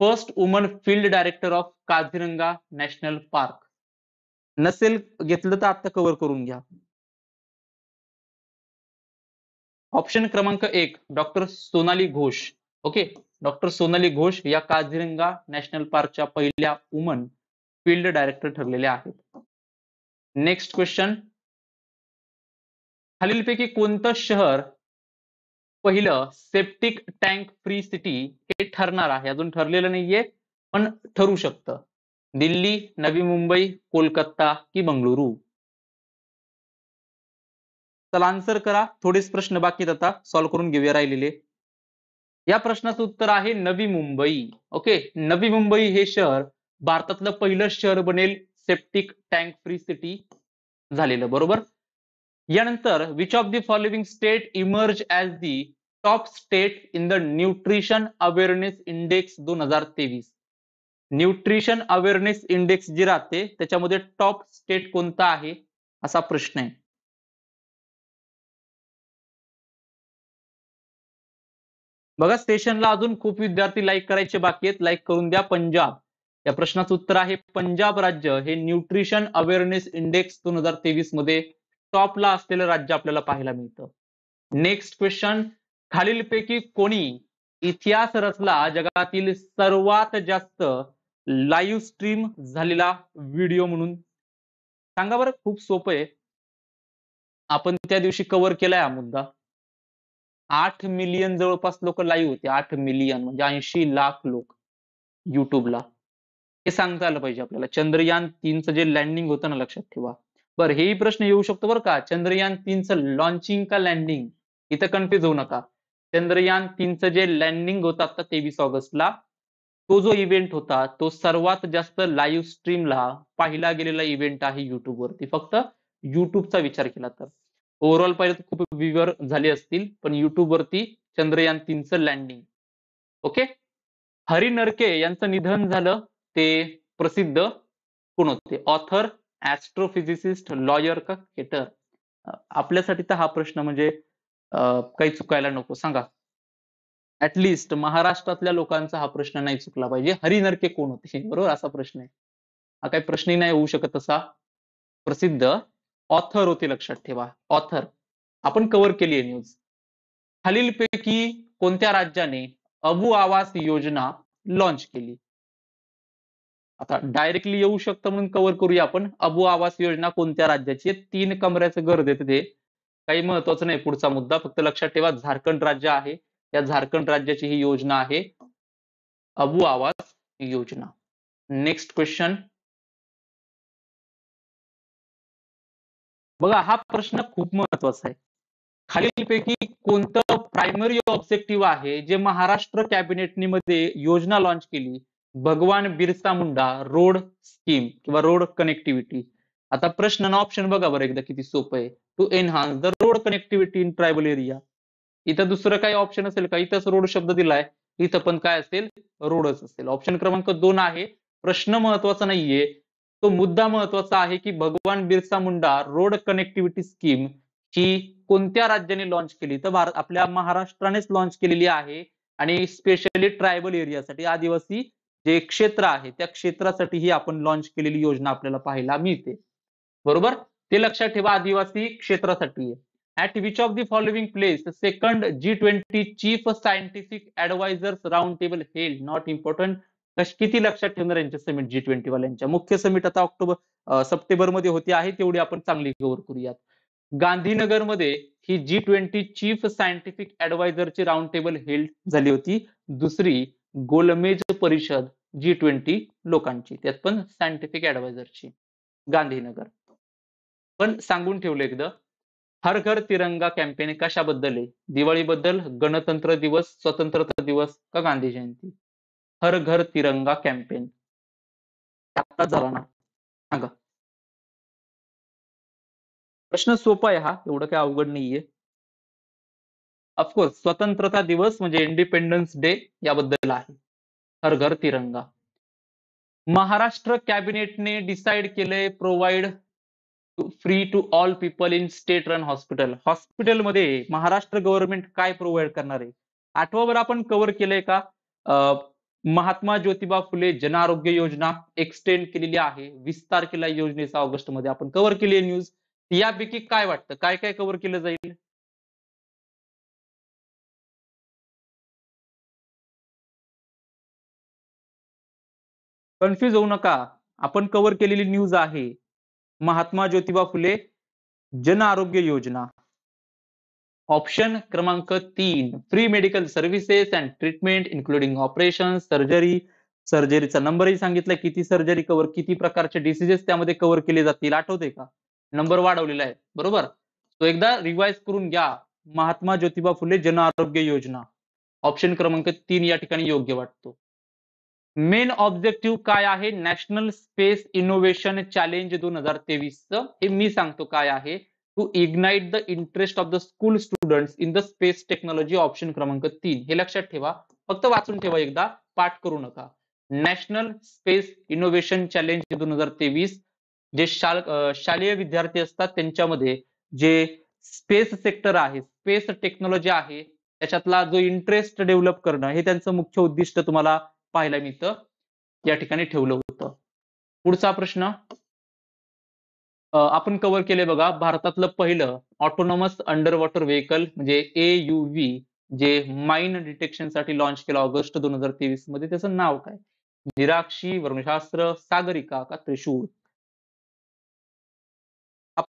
first woman field director of Kaziranga national park नसेल घेतलं तर आता कव्हर करून घ्या ऑप्शन क्रमांक एक doctor Sonali Ghosh okay doctor Sonali Ghosh या काझीरंगा नॅशनल पार्कच्या पहिल्या वुमन फील्ड डायरेक्टर ठरलेल्या आहेत नेक्स्ट क्वेश्चन खालीलपैकी कोणतं शहर पहिलं सेप्टिक टँक फ्री सिटी हे ठरणार आहे अजून ठरलेलं नाहीये पण ठरू शकतं दिल्ली नवी मुंबई कोलकाता की बंगळुरू चला आन्सर करा थोडेच प्रश्न बाकी आता सॉल्व्ह करून घेऊया राहिलेले या प्रश्नाचं उत्तर आहे नवी मुंबई ओके नवी मुंबई हे शहर भारतातलं पहिलं शहर बनेल सेप्टिक टँक फ्री सिटी झालेलं बरोबर यानंतर which of the following state emerge as the top state in the nutrition awareness index दोन हजार तेवीस न्यूट्रिशन अवेअरनेस इंडेक्स जी राहते त्याच्यामध्ये टॉप स्टेट कोणता आहे असा प्रश्न आहे बघा सेशनला अजून खूप विद्यार्थी लाईक करायचे बाकी आहेत लाईक करून द्या पंजाब या प्रश्नाचं उत्तर आहे पंजाब राज्य हे न्यूट्रिशन अवेअरनेस इंडेक्स दोन हजार तेवीस मध्ये टॉपला असलेलं राज्य आपल्याला पाहायला मिळतं नेक्स्ट क्वेश्चन खालीलपैकी कोणी इतिहास रचला जगातील सर्वात जास्त लाईव्ह स्ट्रीम झालेला व्हिडिओ म्हणून सांगा बरं खूप सोपं आहे आपण त्या दिवशी कव्हर केलाय हा मुद्दा आठ मिलियन जवळपास लोक लाईव्ह होते आठ मिलियन म्हणजे ऐंशी लाख लोक युट्यूबला हे सांगता आलं पाहिजे आपल्याला चंद्रयान तीनचं जे लँडिंग होतं ना लक्षात ठेवा बरं हेही प्रश्न येऊ शकतो बरं का चंद्रयान तीनचं लॉन्चिंग का लँडिंग इथं कन्फ्युज होऊ नका चंद्रयान तीनचं जे लँडिंग होतं आता तेवीस ऑगस्टला तो जो इव्हेंट होता तो सर्वात जास्त लाईव्ह स्ट्रीमला पाहिला गेलेला इव्हेंट आहे युट्यूबवरती फक्त युट्यूबचा विचार केला तर ओव्हरऑल पाहिजे तर खूप विवर झाले असतील पण युट्यूब वरती चंद्रयान तीनच लँडिंग ओके हरी नरके यांचं निधन झालं ते प्रसिद्ध कोण होते ऑथर ऍस्ट्रोफिजिसिस्ट लॉयर का केटर आपल्यासाठी तर हा प्रश्न म्हणजे काही चुकायला नको सांगा ऍटलिस्ट महाराष्ट्रातल्या लोकांचा हा प्रश्न नाही चुकला पाहिजे हरी नरके कोण होते बरोबर असा प्रश्न आहे हा काही प्रश्नही नाही होऊ शकत असा प्रसिद्ध ऑथर होते लक्षात ठेवा ऑथर आपण कव्हर केली आहे न्यूज खालीलपैकी कोणत्या राज्याने अबू आवास योजना लॉन्च केली आता डायरेक्टली येऊ शकतं म्हणून कव्हर करूया आपण अबू आवास योजना कोणत्या राज्याची तीन कमऱ्याचं घर देते ते काही महत्वाचं नाही पुढचा मुद्दा फक्त लक्षात ठेवा झारखंड राज्य आहे या झारखंड राज्याची ही योजना आहे अबू आवास योजना नेक्स्ट क्वेश्चन बघा हा प्रश्न खूप महत्वाचा आहे खालीलपैकी कोणतं प्रायमरी ऑब्जेक्टिव्ह आहे जे महाराष्ट्र कॅबिनेटनी मध्ये योजना लॉन्च केली भगवान बिरसा मुंडा रोड स्कीम किंवा रोड कनेक्टिव्हिटी आता प्रश्न ना ऑप्शन बघा बरं एकदा किती सोपं आहे to enhance the road connectivity in tribal area इथं दुसरं काही ऑप्शन असेल का इथंच रोड शब्द दिलाय इथं पण काय असेल रोडच असेल ऑप्शन क्रमांक दोन आहे प्रश्न महत्वाचा नाहीये तो मुद्दा महत्वाचा आहे की Bhagwan Birsa Munda road connectivity scheme ही कोणत्या राज्याने लॉन्च केली तर भारत आपल्या महाराष्ट्रानेच लॉन्च केलेली आहे आणि स्पेशली ट्रायबल एरियासाठी आदिवासी जे क्षेत्र आहे त्या क्षेत्रासाठी ही आपण लॉन्च केलेली योजना आपल्याला पाहायला मिळते बरोबर ते लक्षात ठेवा आदिवासी क्षेत्रासाठी at which of the following place second G twenty chief scientific advisers round table held not important किती लक्षात ठेवणार यांच्या समिट जी ट्वेंटी वाल्यांच्या मुख्य समिट आता ऑक्टोबर सप्टेंबर मध्ये होती आहे तेवढी आपण चांगली कव्हर करूयात गांधीनगरमध्ये ही जी ट्वेंटी चीफ सायंटिफिक ऍडवायझरची राऊंड टेबल हेल्ड झाली होती दुसरी गोलमेज परिषद जी ट्वेंटी लोकांची त्यात पण सायंटिफिक ऍडवायझरची गांधीनगर पण सांगून ठेवलं एकदा हर घर तिरंगा कॅम्पेन कशाबद्दल आहे दिवाळीबद्दल गणतंत्र दिवस स्वतंत्रता दिवस का गांधी जयंती हर घर तिरंगा कॅम्पेन आता झाला ना सांगा प्रश्न सोपा आहे हा एवढं काय अवघड नाहीये ऑफकोर्स स्वतंत्रता दिवस म्हणजे इंडिपेंडन्स डे याबद्दल आहे हर घर तिरंगा महाराष्ट्र कॅबिनेटने डिसाइड केलंय provide free to all people in state run hospital हॉस्पिटलमध्ये महाराष्ट्र गव्हर्नमेंट काय प्रोव्हाइड करणार आहे आठवा आपण कव्हर केलंय का महात्मा ज्योतिबा फुले आरोग्य योजना एक्सटेंड केलेली आहे विस्तार केला योजनेचा ऑगस्ट मध्ये आपण कव्हर केली आहे न्यूज यापैकी काय वाटतं काय काय कव्हर केलं जाईल कन्फ्यूज होऊ नका आपण कव्हर केलेली न्यूज आहे महात्मा ज्योतिबा फुले जन आरोग्य योजना ऑप्शन क्रमांक तीन free medical services and treatment including operation surgery सर्जरीचा नंबरही सांगितला किती सर्जरी कव्हर किती प्रकारचे डिसिजेस त्यामध्ये कव्हर केले जातील आठवते का नंबर वाढवलेला आहे बरोबर तो एकदा रिवाइज करून घ्या महात्मा ज्योतिबा फुले जन आरोग्य योजना ऑप्शन क्रमांक तीन या ठिकाणी योग्य वाटतो मेन ऑब्जेक्टिव्ह काय आहे नॅशनल स्पेस इनोव्हेशन चॅलेंज दोन हजार तेवीसचं हे मी सांगतो काय आहे to ignite the interest of the school student in the space technology option क्रमांक तीन हे लक्षात ठेवा फक्त वाचून ठेवा एकदा पाठ करू नका नॅशनल स्पेस इनोव्हेशन चॅलेंज दोन हजार तेवीस जे शालेय विद्यार्थी असतात त्यांच्यामध्ये जे स्पेस सेक्टर आहे स्पेस टेक्नॉलॉजी आहे त्याच्यातला जो इंटरेस्ट डेव्हलप करणं हे त्यांचं मुख्य उद्दिष्ट तुम्हाला पाहायला मिळतं या ठिकाणी ठेवलं होतं पुढचा प्रश्न आपण कव्हर केले बघा भारतातलं पहिलं ऑटोनॉमस अंडर वॉटर व्हेकल म्हणजे ए यू व्ही जे माइन डिटेक्शन साठी लॉन्च केलं ऑगस्ट दोन हजार तेवीस मध्ये त्याचं नाव काय निराक्षी वर्णशास्त्र सागरिका का त्रिशूळ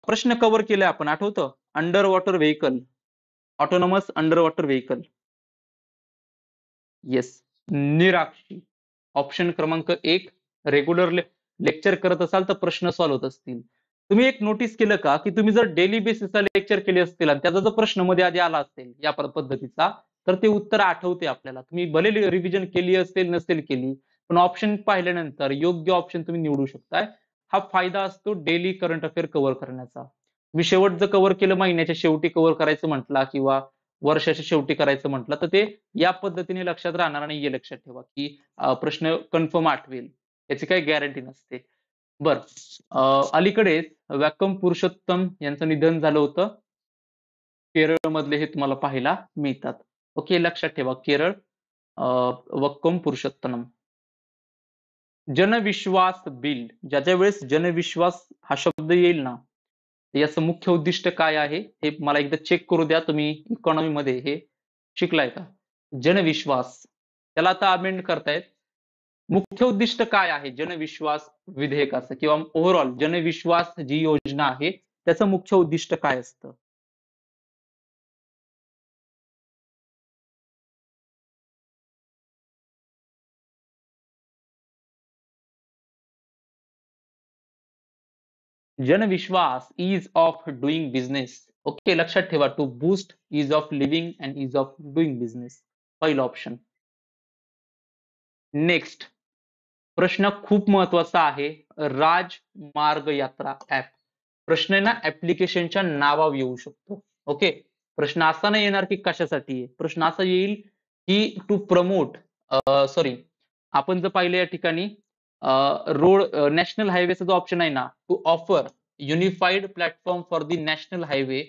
प्रश्न कव्हर केला आपण आठवतं underwater vehicle autonomous underwater vehicle yes निराक्षी ऑप्शन क्रमांक एक रेग्युलर लेक्चर करत असाल तर प्रश्न सॉल्व्ह होत असतील तुम्ही एक नोटीस केलं का की तुम्ही जर डेली बेसिसला लेक्चर केले असतील आणि त्याचा जर प्रश्न मध्ये आधी आला असेल या पद्धतीचा तर ते उत्तर आठवते आपल्याला तुम्ही भले रिव्हिजन केली असेल नसेल केली पण ऑप्शन पाहिल्यानंतर योग्य ऑप्शन तुम्ही निवडू शकताय हा फायदा असतो डेली करंट अफेअर कव्हर करण्याचा मी शेवट जर कव्हर केलं महिन्याच्या शेवटी कव्हर करायचं म्हटला किंवा वर्षाच्या शेवटी करायचं म्हटलं तर ते या पद्धतीने लक्षात राहणार नाही हे लक्षात ठेवा की प्रश्न कन्फर्म आठवेल याची काही गॅरंटी नसते बर अलीकडे वॅकम पुरुषोत्तम यांचं निधन झालं होतं केरळमधले हे तुम्हाला पाहायला मिळतात ओके लक्षात ठेवा केरळ वक्कम पुरुषोत्तम जनविश्वास बिल ज्याच्या वेळेस जनविश्वास हा शब्द येईल ना याचं मुख्य उद्दिष्ट काय आहे हे मला एकदा चेक करू द्या तुम्ही इकॉनॉमी मध्ये हे शिकलाय का जनविश्वास त्याला आता अमेंड करतायत मुख्य उद्दिष्ट का है जनविश्वास विधेयक ओवरऑल जनविश्वास जी योजना है मुख्य उद्दिष्ट का Jan Vishwas ease of doing business okay लक्षा to boost ease of living and ease of doing business पैल ऑप्शन नेक्स्ट प्रश्न खूप महत्वाचा आहे राज मार्ग यात्रा ऍप प्रश्न ना ऍप्लिकेशनच्या नावावर येऊ शकतो ओके प्रश्न असा नाही येणार की कशासाठी आहे प्रश्न असा येईल की टू प्रमोट सॉरी आपण जर पाहिलं या ठिकाणी रोड नॅशनल हायवेचा जो ऑप्शन आहे ना to offer unified platform for the national highway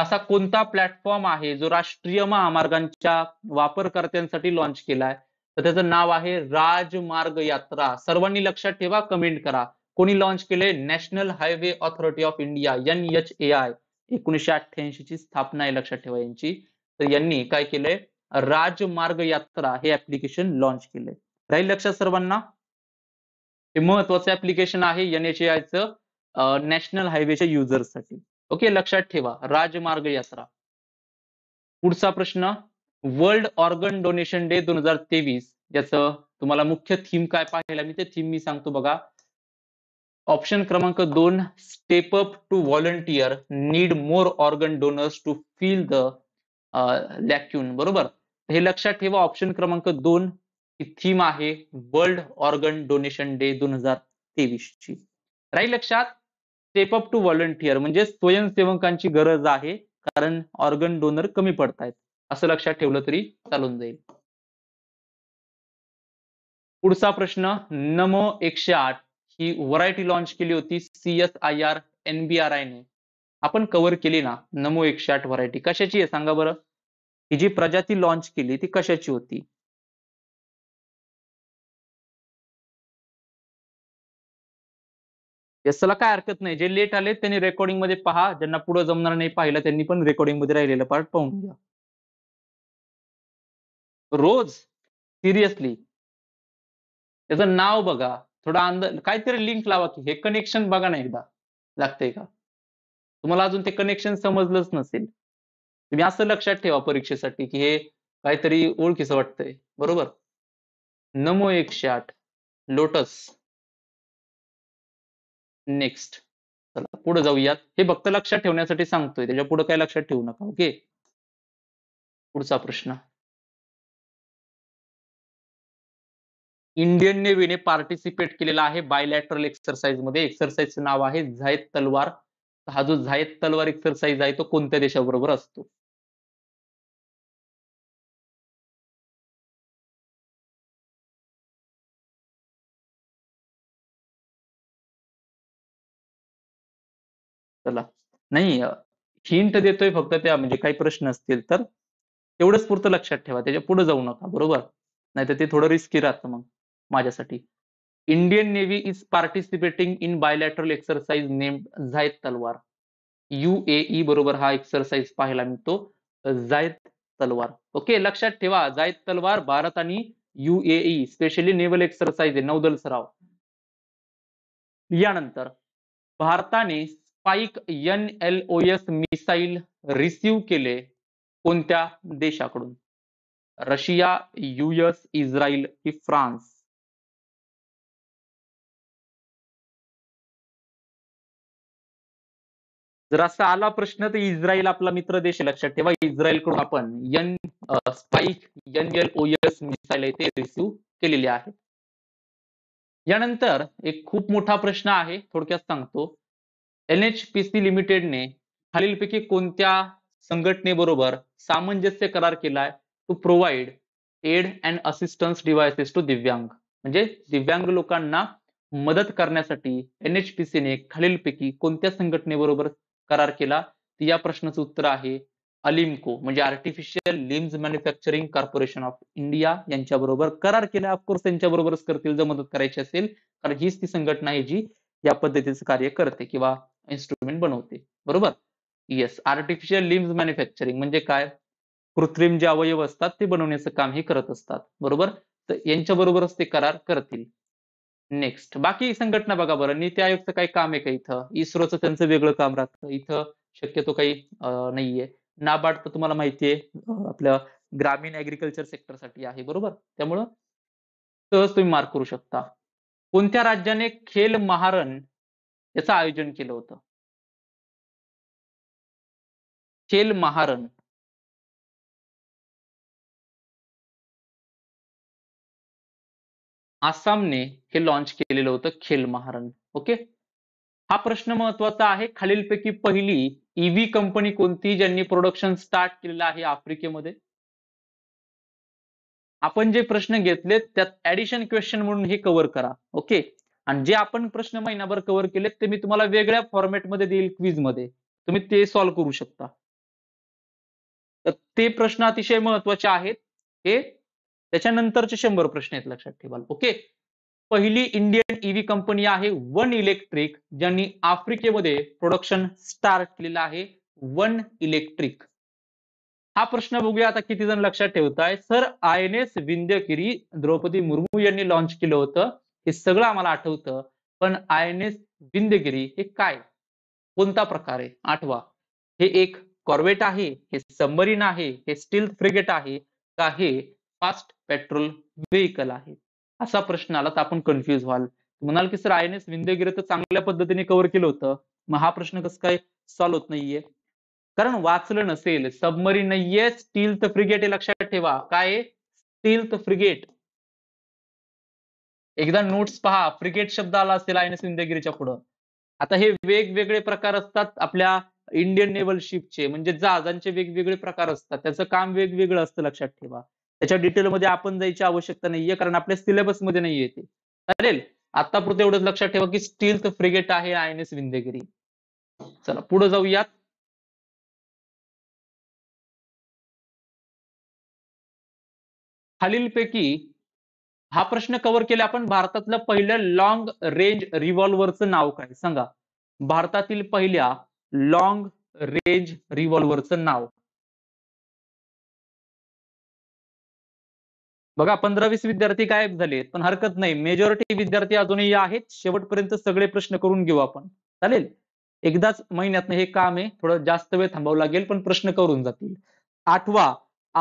असा कोणता प्लॅटफॉर्म आहे जो राष्ट्रीय महामार्गांच्या वापरकर्त्यांसाठी लॉन्च केलाय तर त्याचं नाव आहे राजमार्ग यात्रा सर्वांनी लक्षात ठेवा कमेंट करा कोणी लॉन्च केले national highway authority of India N H A I एकोणीशे अठ्ठ्याऐंशी ची स्थापना आहे लक्षात ठेवा यांची तर यांनी काय केलंय राजमार्ग यात्रा हे ऍप्लिकेशन लॉन्च केलंय राहील लक्षात सर्वांना हे महत्वाचं ऍप्लिकेशन आहे एन एच ए आयचं नॅशनल हायवेच्या युजर्ससाठी ओके लक्षात ठेवा राजमार्ग यात्रा पुढचा प्रश्न वर्ल्ड ऑर्गन डोनेशन डे दोन हजार तेवीस याचं तुम्हाला मुख्य थीम काय पाहायला मी ते थीम मी सांगतो बघा ऑप्शन क्रमांक दोन step up to volunteer need more organ donors to fill the lacuna बरोबर हे लक्षात ठेवा ऑप्शन क्रमांक दोन थीम आहे वर्ल्ड ऑर्गन डोनेशन डे दोन हजार तेवीस ची राहील लक्षात स्टेप अप टू व्हॉलंटियर म्हणजे स्वयंसेवकांची गरज आहे कारण ऑर्गन डोनर कमी पडतायत असं लक्षात ठेवलं तरी चालून जाईल पुढचा प्रश्न नमो एकशे आठ ही व्हरायटी लॉन्च केली होती एस आय आर आपण कव्हर केली ना नमो एकशे आठ व्हरायटी कशाची आहे सांगा बरं ही जी प्रजाती लॉन्च केली ती कशाची होती याला काय हरकत नाही जे लेट आले त्यांनी रेकॉर्डिंग मध्ये पहा ज्यांना पुढे जमणार नाही पाहिलं त्यांनी पण रेकॉर्डिंग मध्ये राहिलेलं पार्ट पाहून घ्या रोज सिरियसली त्याचं नाव बघा थोडा अंद काहीतरी लिंक लावा की हे कनेक्शन बघा ना एकदा लागतंय का तुम्हाला अजून ते कनेक्शन समजलंच नसेल तुम्ही असं लक्षात ठेवा परीक्षेसाठी की हे काहीतरी ओळखीचं वाटतंय बरोबर नमो एकशे आठ लोटस नेक्स्ट चला पुढे जाऊयात हे फक्त लक्षात ठेवण्यासाठी सांगतोय त्याच्या पुढे काय लक्षात ठेवू नका ओके पुढचा प्रश्न इंडियन नेव्हीने पार्टिसिपेट केलेला आहे बायलॅटरल एक्सरसाइज मध्ये एक्सरसाइजचं नाव आहे झायद तलवार हा जो झायद तलवार एक्सरसाइज आहे तो कोणत्या देशाबरोबर असतो चला नाही हिंट देतोय फक्त त्या म्हणजे काही प्रश्न असतील तर तेवढंच पुरतं लक्षात ठेवा त्याच्या पुढे जाऊ नका बरोबर नाही तर ते थोडं रिस्की राहतं मग माझ्यासाठी Indian navy is participating in bilateral exercise name Zayed Talwar ई बरोबर हा एक्सरसाइज पाहायला मिळतो जायद तलवार ओके लक्षात ठेवा जायद तलवार भारत आणि ई स्पेशली नेव्हल एक्सरसाइज आहे नौदल सराव यानंतर भारताने Spike N L O S missile receive केले कोणत्या देशाकडून रशिया यूएस इस्रायल की फ्रान्स तर असा आला प्रश्न तर इस्रायल आपला मित्र देश लक्षात ठेवा इस्रायलकडून आपण यन N L O S missile आहे ते केलेली आहे यानंतर एक खूप मोठा प्रश्न आहे थोडक्यात सांगतो एनएचपीसी लिमिटेडने खालीलपैकी कोणत्या संघटनेबरोबर सामंजस्य करार केलाय to provide aid and assistance devices to दिव्यांग म्हणजे दिव्यांग लोकांना मदत करण्यासाठी ने खालीलपैकी कोणत्या संघटनेबरोबर करार केला या प्रश्नाचं उत्तर आहे अलिमको म्हणजे artificial limbs manufacturing corporation of India यांच्याबरोबर करार केला ऑफकोर्स त्यांच्याबरोबरच करतील जर मदत करायची असेल कारण हीच ती संघटना आहे जी या पद्धतीचं कार्य करते किंवा इन्स्ट्रुमेंट बनवते बरोबर येस आर्टिफिशियल लिम्स मॅन्युफॅक्चरिंग म्हणजे काय कृत्रिम जे अवयव असतात ते बनवण्याचं काम हे करत असतात बरोबर तर यांच्याबरोबरच ते करार करतील नेक्स्ट बाकी संघटना बघा बरं नीती आयोगचं काही काम आहे का इथं इस्रोचं त्यांचं वेगळं काम राहतं इथं शक्यतो काही नाहीये नाबार्ड तर तुम्हाला माहितीये आपल्या ग्रामीण ऍग्रिकल्चर सेक्टरसाठी आहे बरोबर त्यामुळं सहज तुम्ही मार्क करू शकता कोणत्या राज्याने खेल महारण याचं आयोजन केलं होतं खेल महारण आसामने हे लॉन्च केलेलं होतं खेल महारण ओके हा प्रश्न महत्वाचा आहे खालीलपैकी पहिली ईव्ही e कंपनी कोणती ज्यांनी प्रोडक्शन स्टार्ट केलेलं आहे आफ्रिकेमध्ये आपण जे प्रश्न घेतलेत त्यात ऍडिशन क्वेश्चन म्हणून हे कव्हर करा ओके आणि जे आपण प्रश्न महिनाभर कव्हर केलेत ते मी तुम्हाला वेगळ्या फॉर्मॅटमध्ये देईल क्विज मध्ये तुम्ही ते सॉल्व्ह करू शकता तर ते प्रश्न अतिशय महत्वाचे आहेत हे त्याच्यानंतरचे शंभर प्रश्न आहेत लक्षात ठेवाल ओके पहिली इंडियन ईव्ही कंपनी आहे वन इलेक्ट्रिक ज्यांनी आफ्रिकेमध्ये प्रोडक्शन स्टार्ट केलेलं आहे वन इलेक्ट्रिक हा प्रश्न बघूया आता किती जण लक्षात ठेवताय sir I N S Vindhyagiri Droupadi Murmu यांनी लॉन्च केलं होतं हे सगळं आम्हाला आठवतं पण आय एन एस विंध्यगिरी हे काय कोणता प्रकार आहे आठवा हे एक कॉर्वेट आहे हे सबमरीन आहे हे स्टील फ्रिगेट आहे का हे फास्ट पेट्रोल व्हेकल आहे असा प्रश्न आला तर आपण कन्फ्युज व्हाल म्हणाल की सर आय एन एस तर चांगल्या पद्धतीने कव्हर केलं होतं मग हा प्रश्न कसं काय सॉल्व होत नाहीये कारण वाचलं नसेल सबमरीन नाहीये स्टील तर फ्रिगेट हे लक्षात ठेवा काय स्टील तर फ्रिगेट एकदा नोट्स पहा फ्रिगेट शब्द आला असेल आय एन एस विंदगिरीच्या पुढं आता हे वेगवेगळे प्रकार असतात आपल्या इंडियन नेव्हल शिपचे म्हणजे जहाजांचे वेगवेगळे प्रकार असतात त्याचं काम वेगवेगळं असतं लक्षात ठेवा त्याच्या डिटेलमध्ये आपण जायची आवश्यकता नाहीये कारण आपल्या सिलेबसमध्ये नाही येते चालेल पुढे एवढंच लक्षात ठेवा की स्टील फ्रिगेट आहे आय एन एस विंदेगिरी चला पुढे जाऊयात खालीलपैकी हा प्रश्न कव्हर केला आपण भारतातलं पहिल्या लॉंग रेंज रिव्हॉल्व्हरचं नाव काय सांगा भारतातील पहिल्या लॉंग रेंज रिव्हॉल्व्हरचं नाव बघा पंधरा वीस विद्यार्थी गायब झाले पण हरकत नाही मेजॉरिटी विद्यार्थी अजूनही आहेत शेवटपर्यंत सगळे प्रश्न करून घेऊ आपण चालेल एकदाच महिन्यात हे काम आहे थोडं जास्त वेळ थांबावं लागेल पण प्रश्न करून जातील आठवा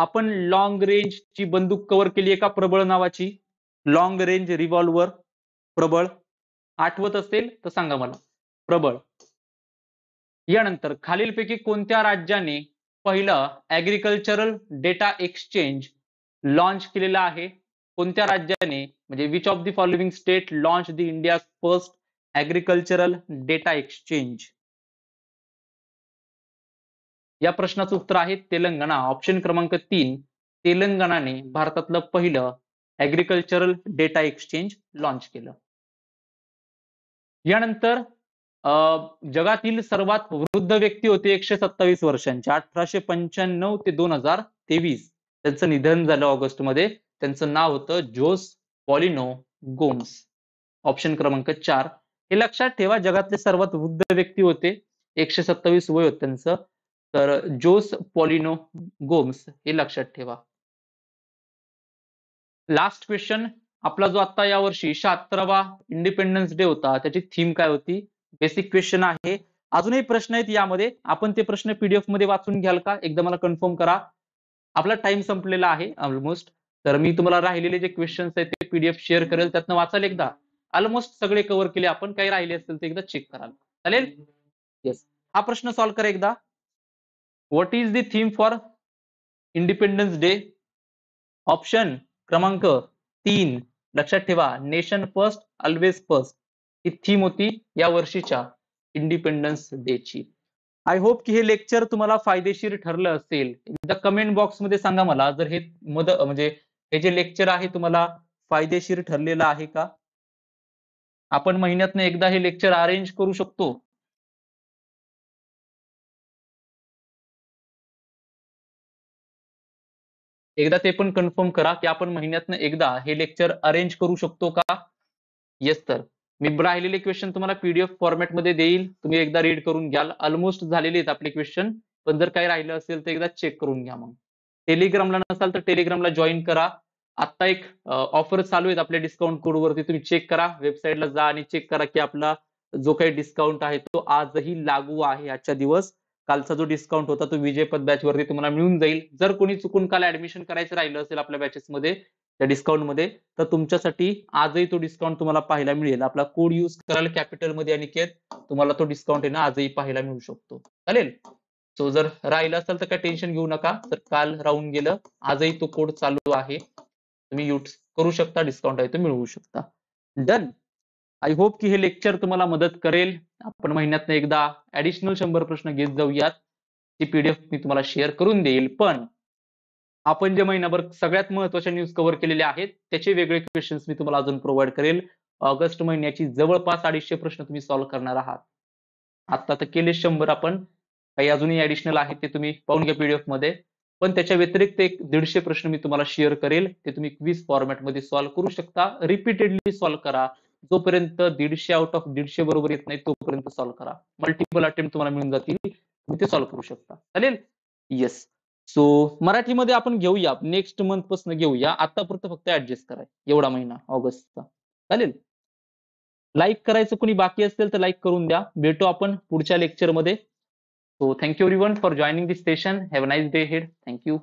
आपण लॉंग रेंज ची बंदूक कव्हर केली आहे का प्रबळ नावाची लॉंग रेंज रिव्हॉल्वर प्रबळ आठवत असेल तर सांगा मला प्रबळ यानंतर खालीलपैकी कोणत्या राज्याने पहिलं ऍग्रिकल्चरल डेटा एक्सचेंज लॉन्च केलेला आहे कोणत्या राज्याने म्हणजे which of the following state launch the India first agricultural data exchange या प्रश्नाचं उत्तर आहे तेलंगणा ऑप्शन क्रमांक तीन तेलंगणाने भारतातलं पहिलं ऍग्रिकल्चरल डेटा एक्सचेंज लॉन्च केलं यानंतर जगातील सर्वात वृद्ध व्यक्ती होते एकशे सत्तावीस वर्षांचे अठराशे पंच्याण्णव ते दोन हजार तेवीस त्यांचं निधन झालं ऑगस्ट मध्ये त्यांचं नाव होतं जोस पॉलिनो गोम्स ऑप्शन क्रमांक चार हे लक्षात ठेवा जगातले सर्वात वृद्ध व्यक्ती होते एकशे सत्तावीस वय होत त्यांचं तर जोस पॉलिनो गोम्स हे लक्षात ठेवा लास्ट क्वेश्चन आपला जो आता यावर्षी शहात्तरावा इंडिपेंडन्स डे होता त्याची थीम काय होती बेसिक क्वेश्चन आहे अजूनही प्रश्न आहेत यामध्ये आपण ते प्रश्न पीडीएफ मध्ये वाचून घ्याल का एकदा मला कन्फर्म करा आपला टाइम संपलेला आहे ऑलमोस्ट तर मी तुम्हाला राहिलेले जे क्वेश्चन्स आहेत ते पीडीएफ शेअर करेल त्यातनं वाचाल एकदा ऑलमोस्ट सगळे कव्हर केले आपण काही राहिले असेल ते एकदा चेक कराल चालेल येस हा प्रश्न सॉल्व करा एकदा what is the theme for Independence Day option क्रमांक तीन लक्षात ठेवा नेशन फर्स्ट ऑलवेज फर्स्ट ही थीम होती या वर्षीच्या इंडिपेंडन्स डे ची आय होप की हे लेक्चर तुम्हाला फायदेशीर ठरलं असेल एकदा कमेंट बॉक्समध्ये सांगा मला जर हे मद म्हणजे हे जे लेक्चर आहे तुम्हाला फायदेशीर ठरलेलं आहे का आपण महिन्यातनं एकदा हे लेक्चर अरेंज करू शकतो एकदा ते पण कन्फर्म करा की आपण महिन्यातनं एकदा हे लेक्चर अरेंज करू शकतो का येस तर मी राहिलेले क्वेश्चन तुम्हाला पीडीएफ फॉर्मॅटमध्ये देईल तुम्ही एकदा रीड करून घ्याल ऑलमोस्ट झालेले आहेत आपले क्वेश्चन पण जर काही राहिलं असेल तर एकदा चेक करून घ्या मग टेलिग्रामला नसाल तर टेलिग्रामला जॉईन करा आत्ता एक ऑफर चालू आहेत आपल्या डिस्काउंट कोडवरती तुम्ही चेक करा वेबसाईटला जा आणि चेक करा की आपला जो काही डिस्काउंट आहे तो आजही लागू आहे आजच्या दिवस कालचा जो डिस्काउंट होता तो विजय बॅच वरती तुम्हाला मिळून जाईल जर कोणी चुकून काल ऍडमिशन करायचं राहिलं असेल आपल्या बॅचेसमध्ये त्या मध्ये तर तुमच्यासाठी आजही तो डिस्काउंट तुम्हाला पाहायला मिळेल आपला कोड युज कराल कॅपिटलमध्ये आणि केत तुम्हाला तो डिस्काउंट आहे ना आजही पाहायला मिळू शकतो चालेल सो जर राहिला असेल तर काय टेन्शन घेऊ नका तर काल राहून गेलं आजही तो कोड चालू आहे तुम्ही युज करू शकता डिस्काउंट आहे तो मिळवू शकता डन आय होप की हे लेक्चर तुम्हाला मदत करेल आपण महिन्यातनं एकदा ऍडिशनल शंभर प्रश्न घेत जाऊयात ती पीडीएफ मी तुम्हाला शेअर करून देईल पण आपण जे महिनाभर सगळ्यात महत्वाच्या न्यूज कव्हर केलेले आहेत त्याचे वेगळे क्वेश्चन्स मी तुम्हाला अजून प्रोव्हाइड करेल ऑगस्ट महिन्याची जवळपास अडीचशे प्रश्न तुम्ही सॉल्व्ह करणार आहात आता तर केले शंभर आपण काही अजूनही ऍडिशनल आहेत ते तुम्ही पाहून घ्या पीडीएफ मध्ये पण त्याच्या व्यतिरिक्त एक दीडशे प्रश्न मी तुम्हाला शेअर करेल ते तुम्ही क्विज फॉर्मॅटमध्ये सॉल्व्ह करू शकता रिपीटेडली सॉल्व्ह करा जोपर्यंत दीडशे आउट ऑफ दीडशे बरोबर येत नाही तोपर्यंत सॉल्व्ह करा मल्टिपल अटेम्प्ट तुम्हाला मिळून जातील तुम्ही ते सॉल्व्ह करू शकता चालेल येस सो मराठीमध्ये आपण घेऊया नेक्स्ट मंथ पासून घेऊया आतापुरतं फक्त ऍडजस्ट कराय एवढा महिना ऑगस्टचा चालेल लाईक करायचं कोणी बाकी असेल तर लाईक करून द्या भेटू आपण पुढच्या लेक्चरमध्ये so thank you everyone for joining this session have a nice day ahead thank you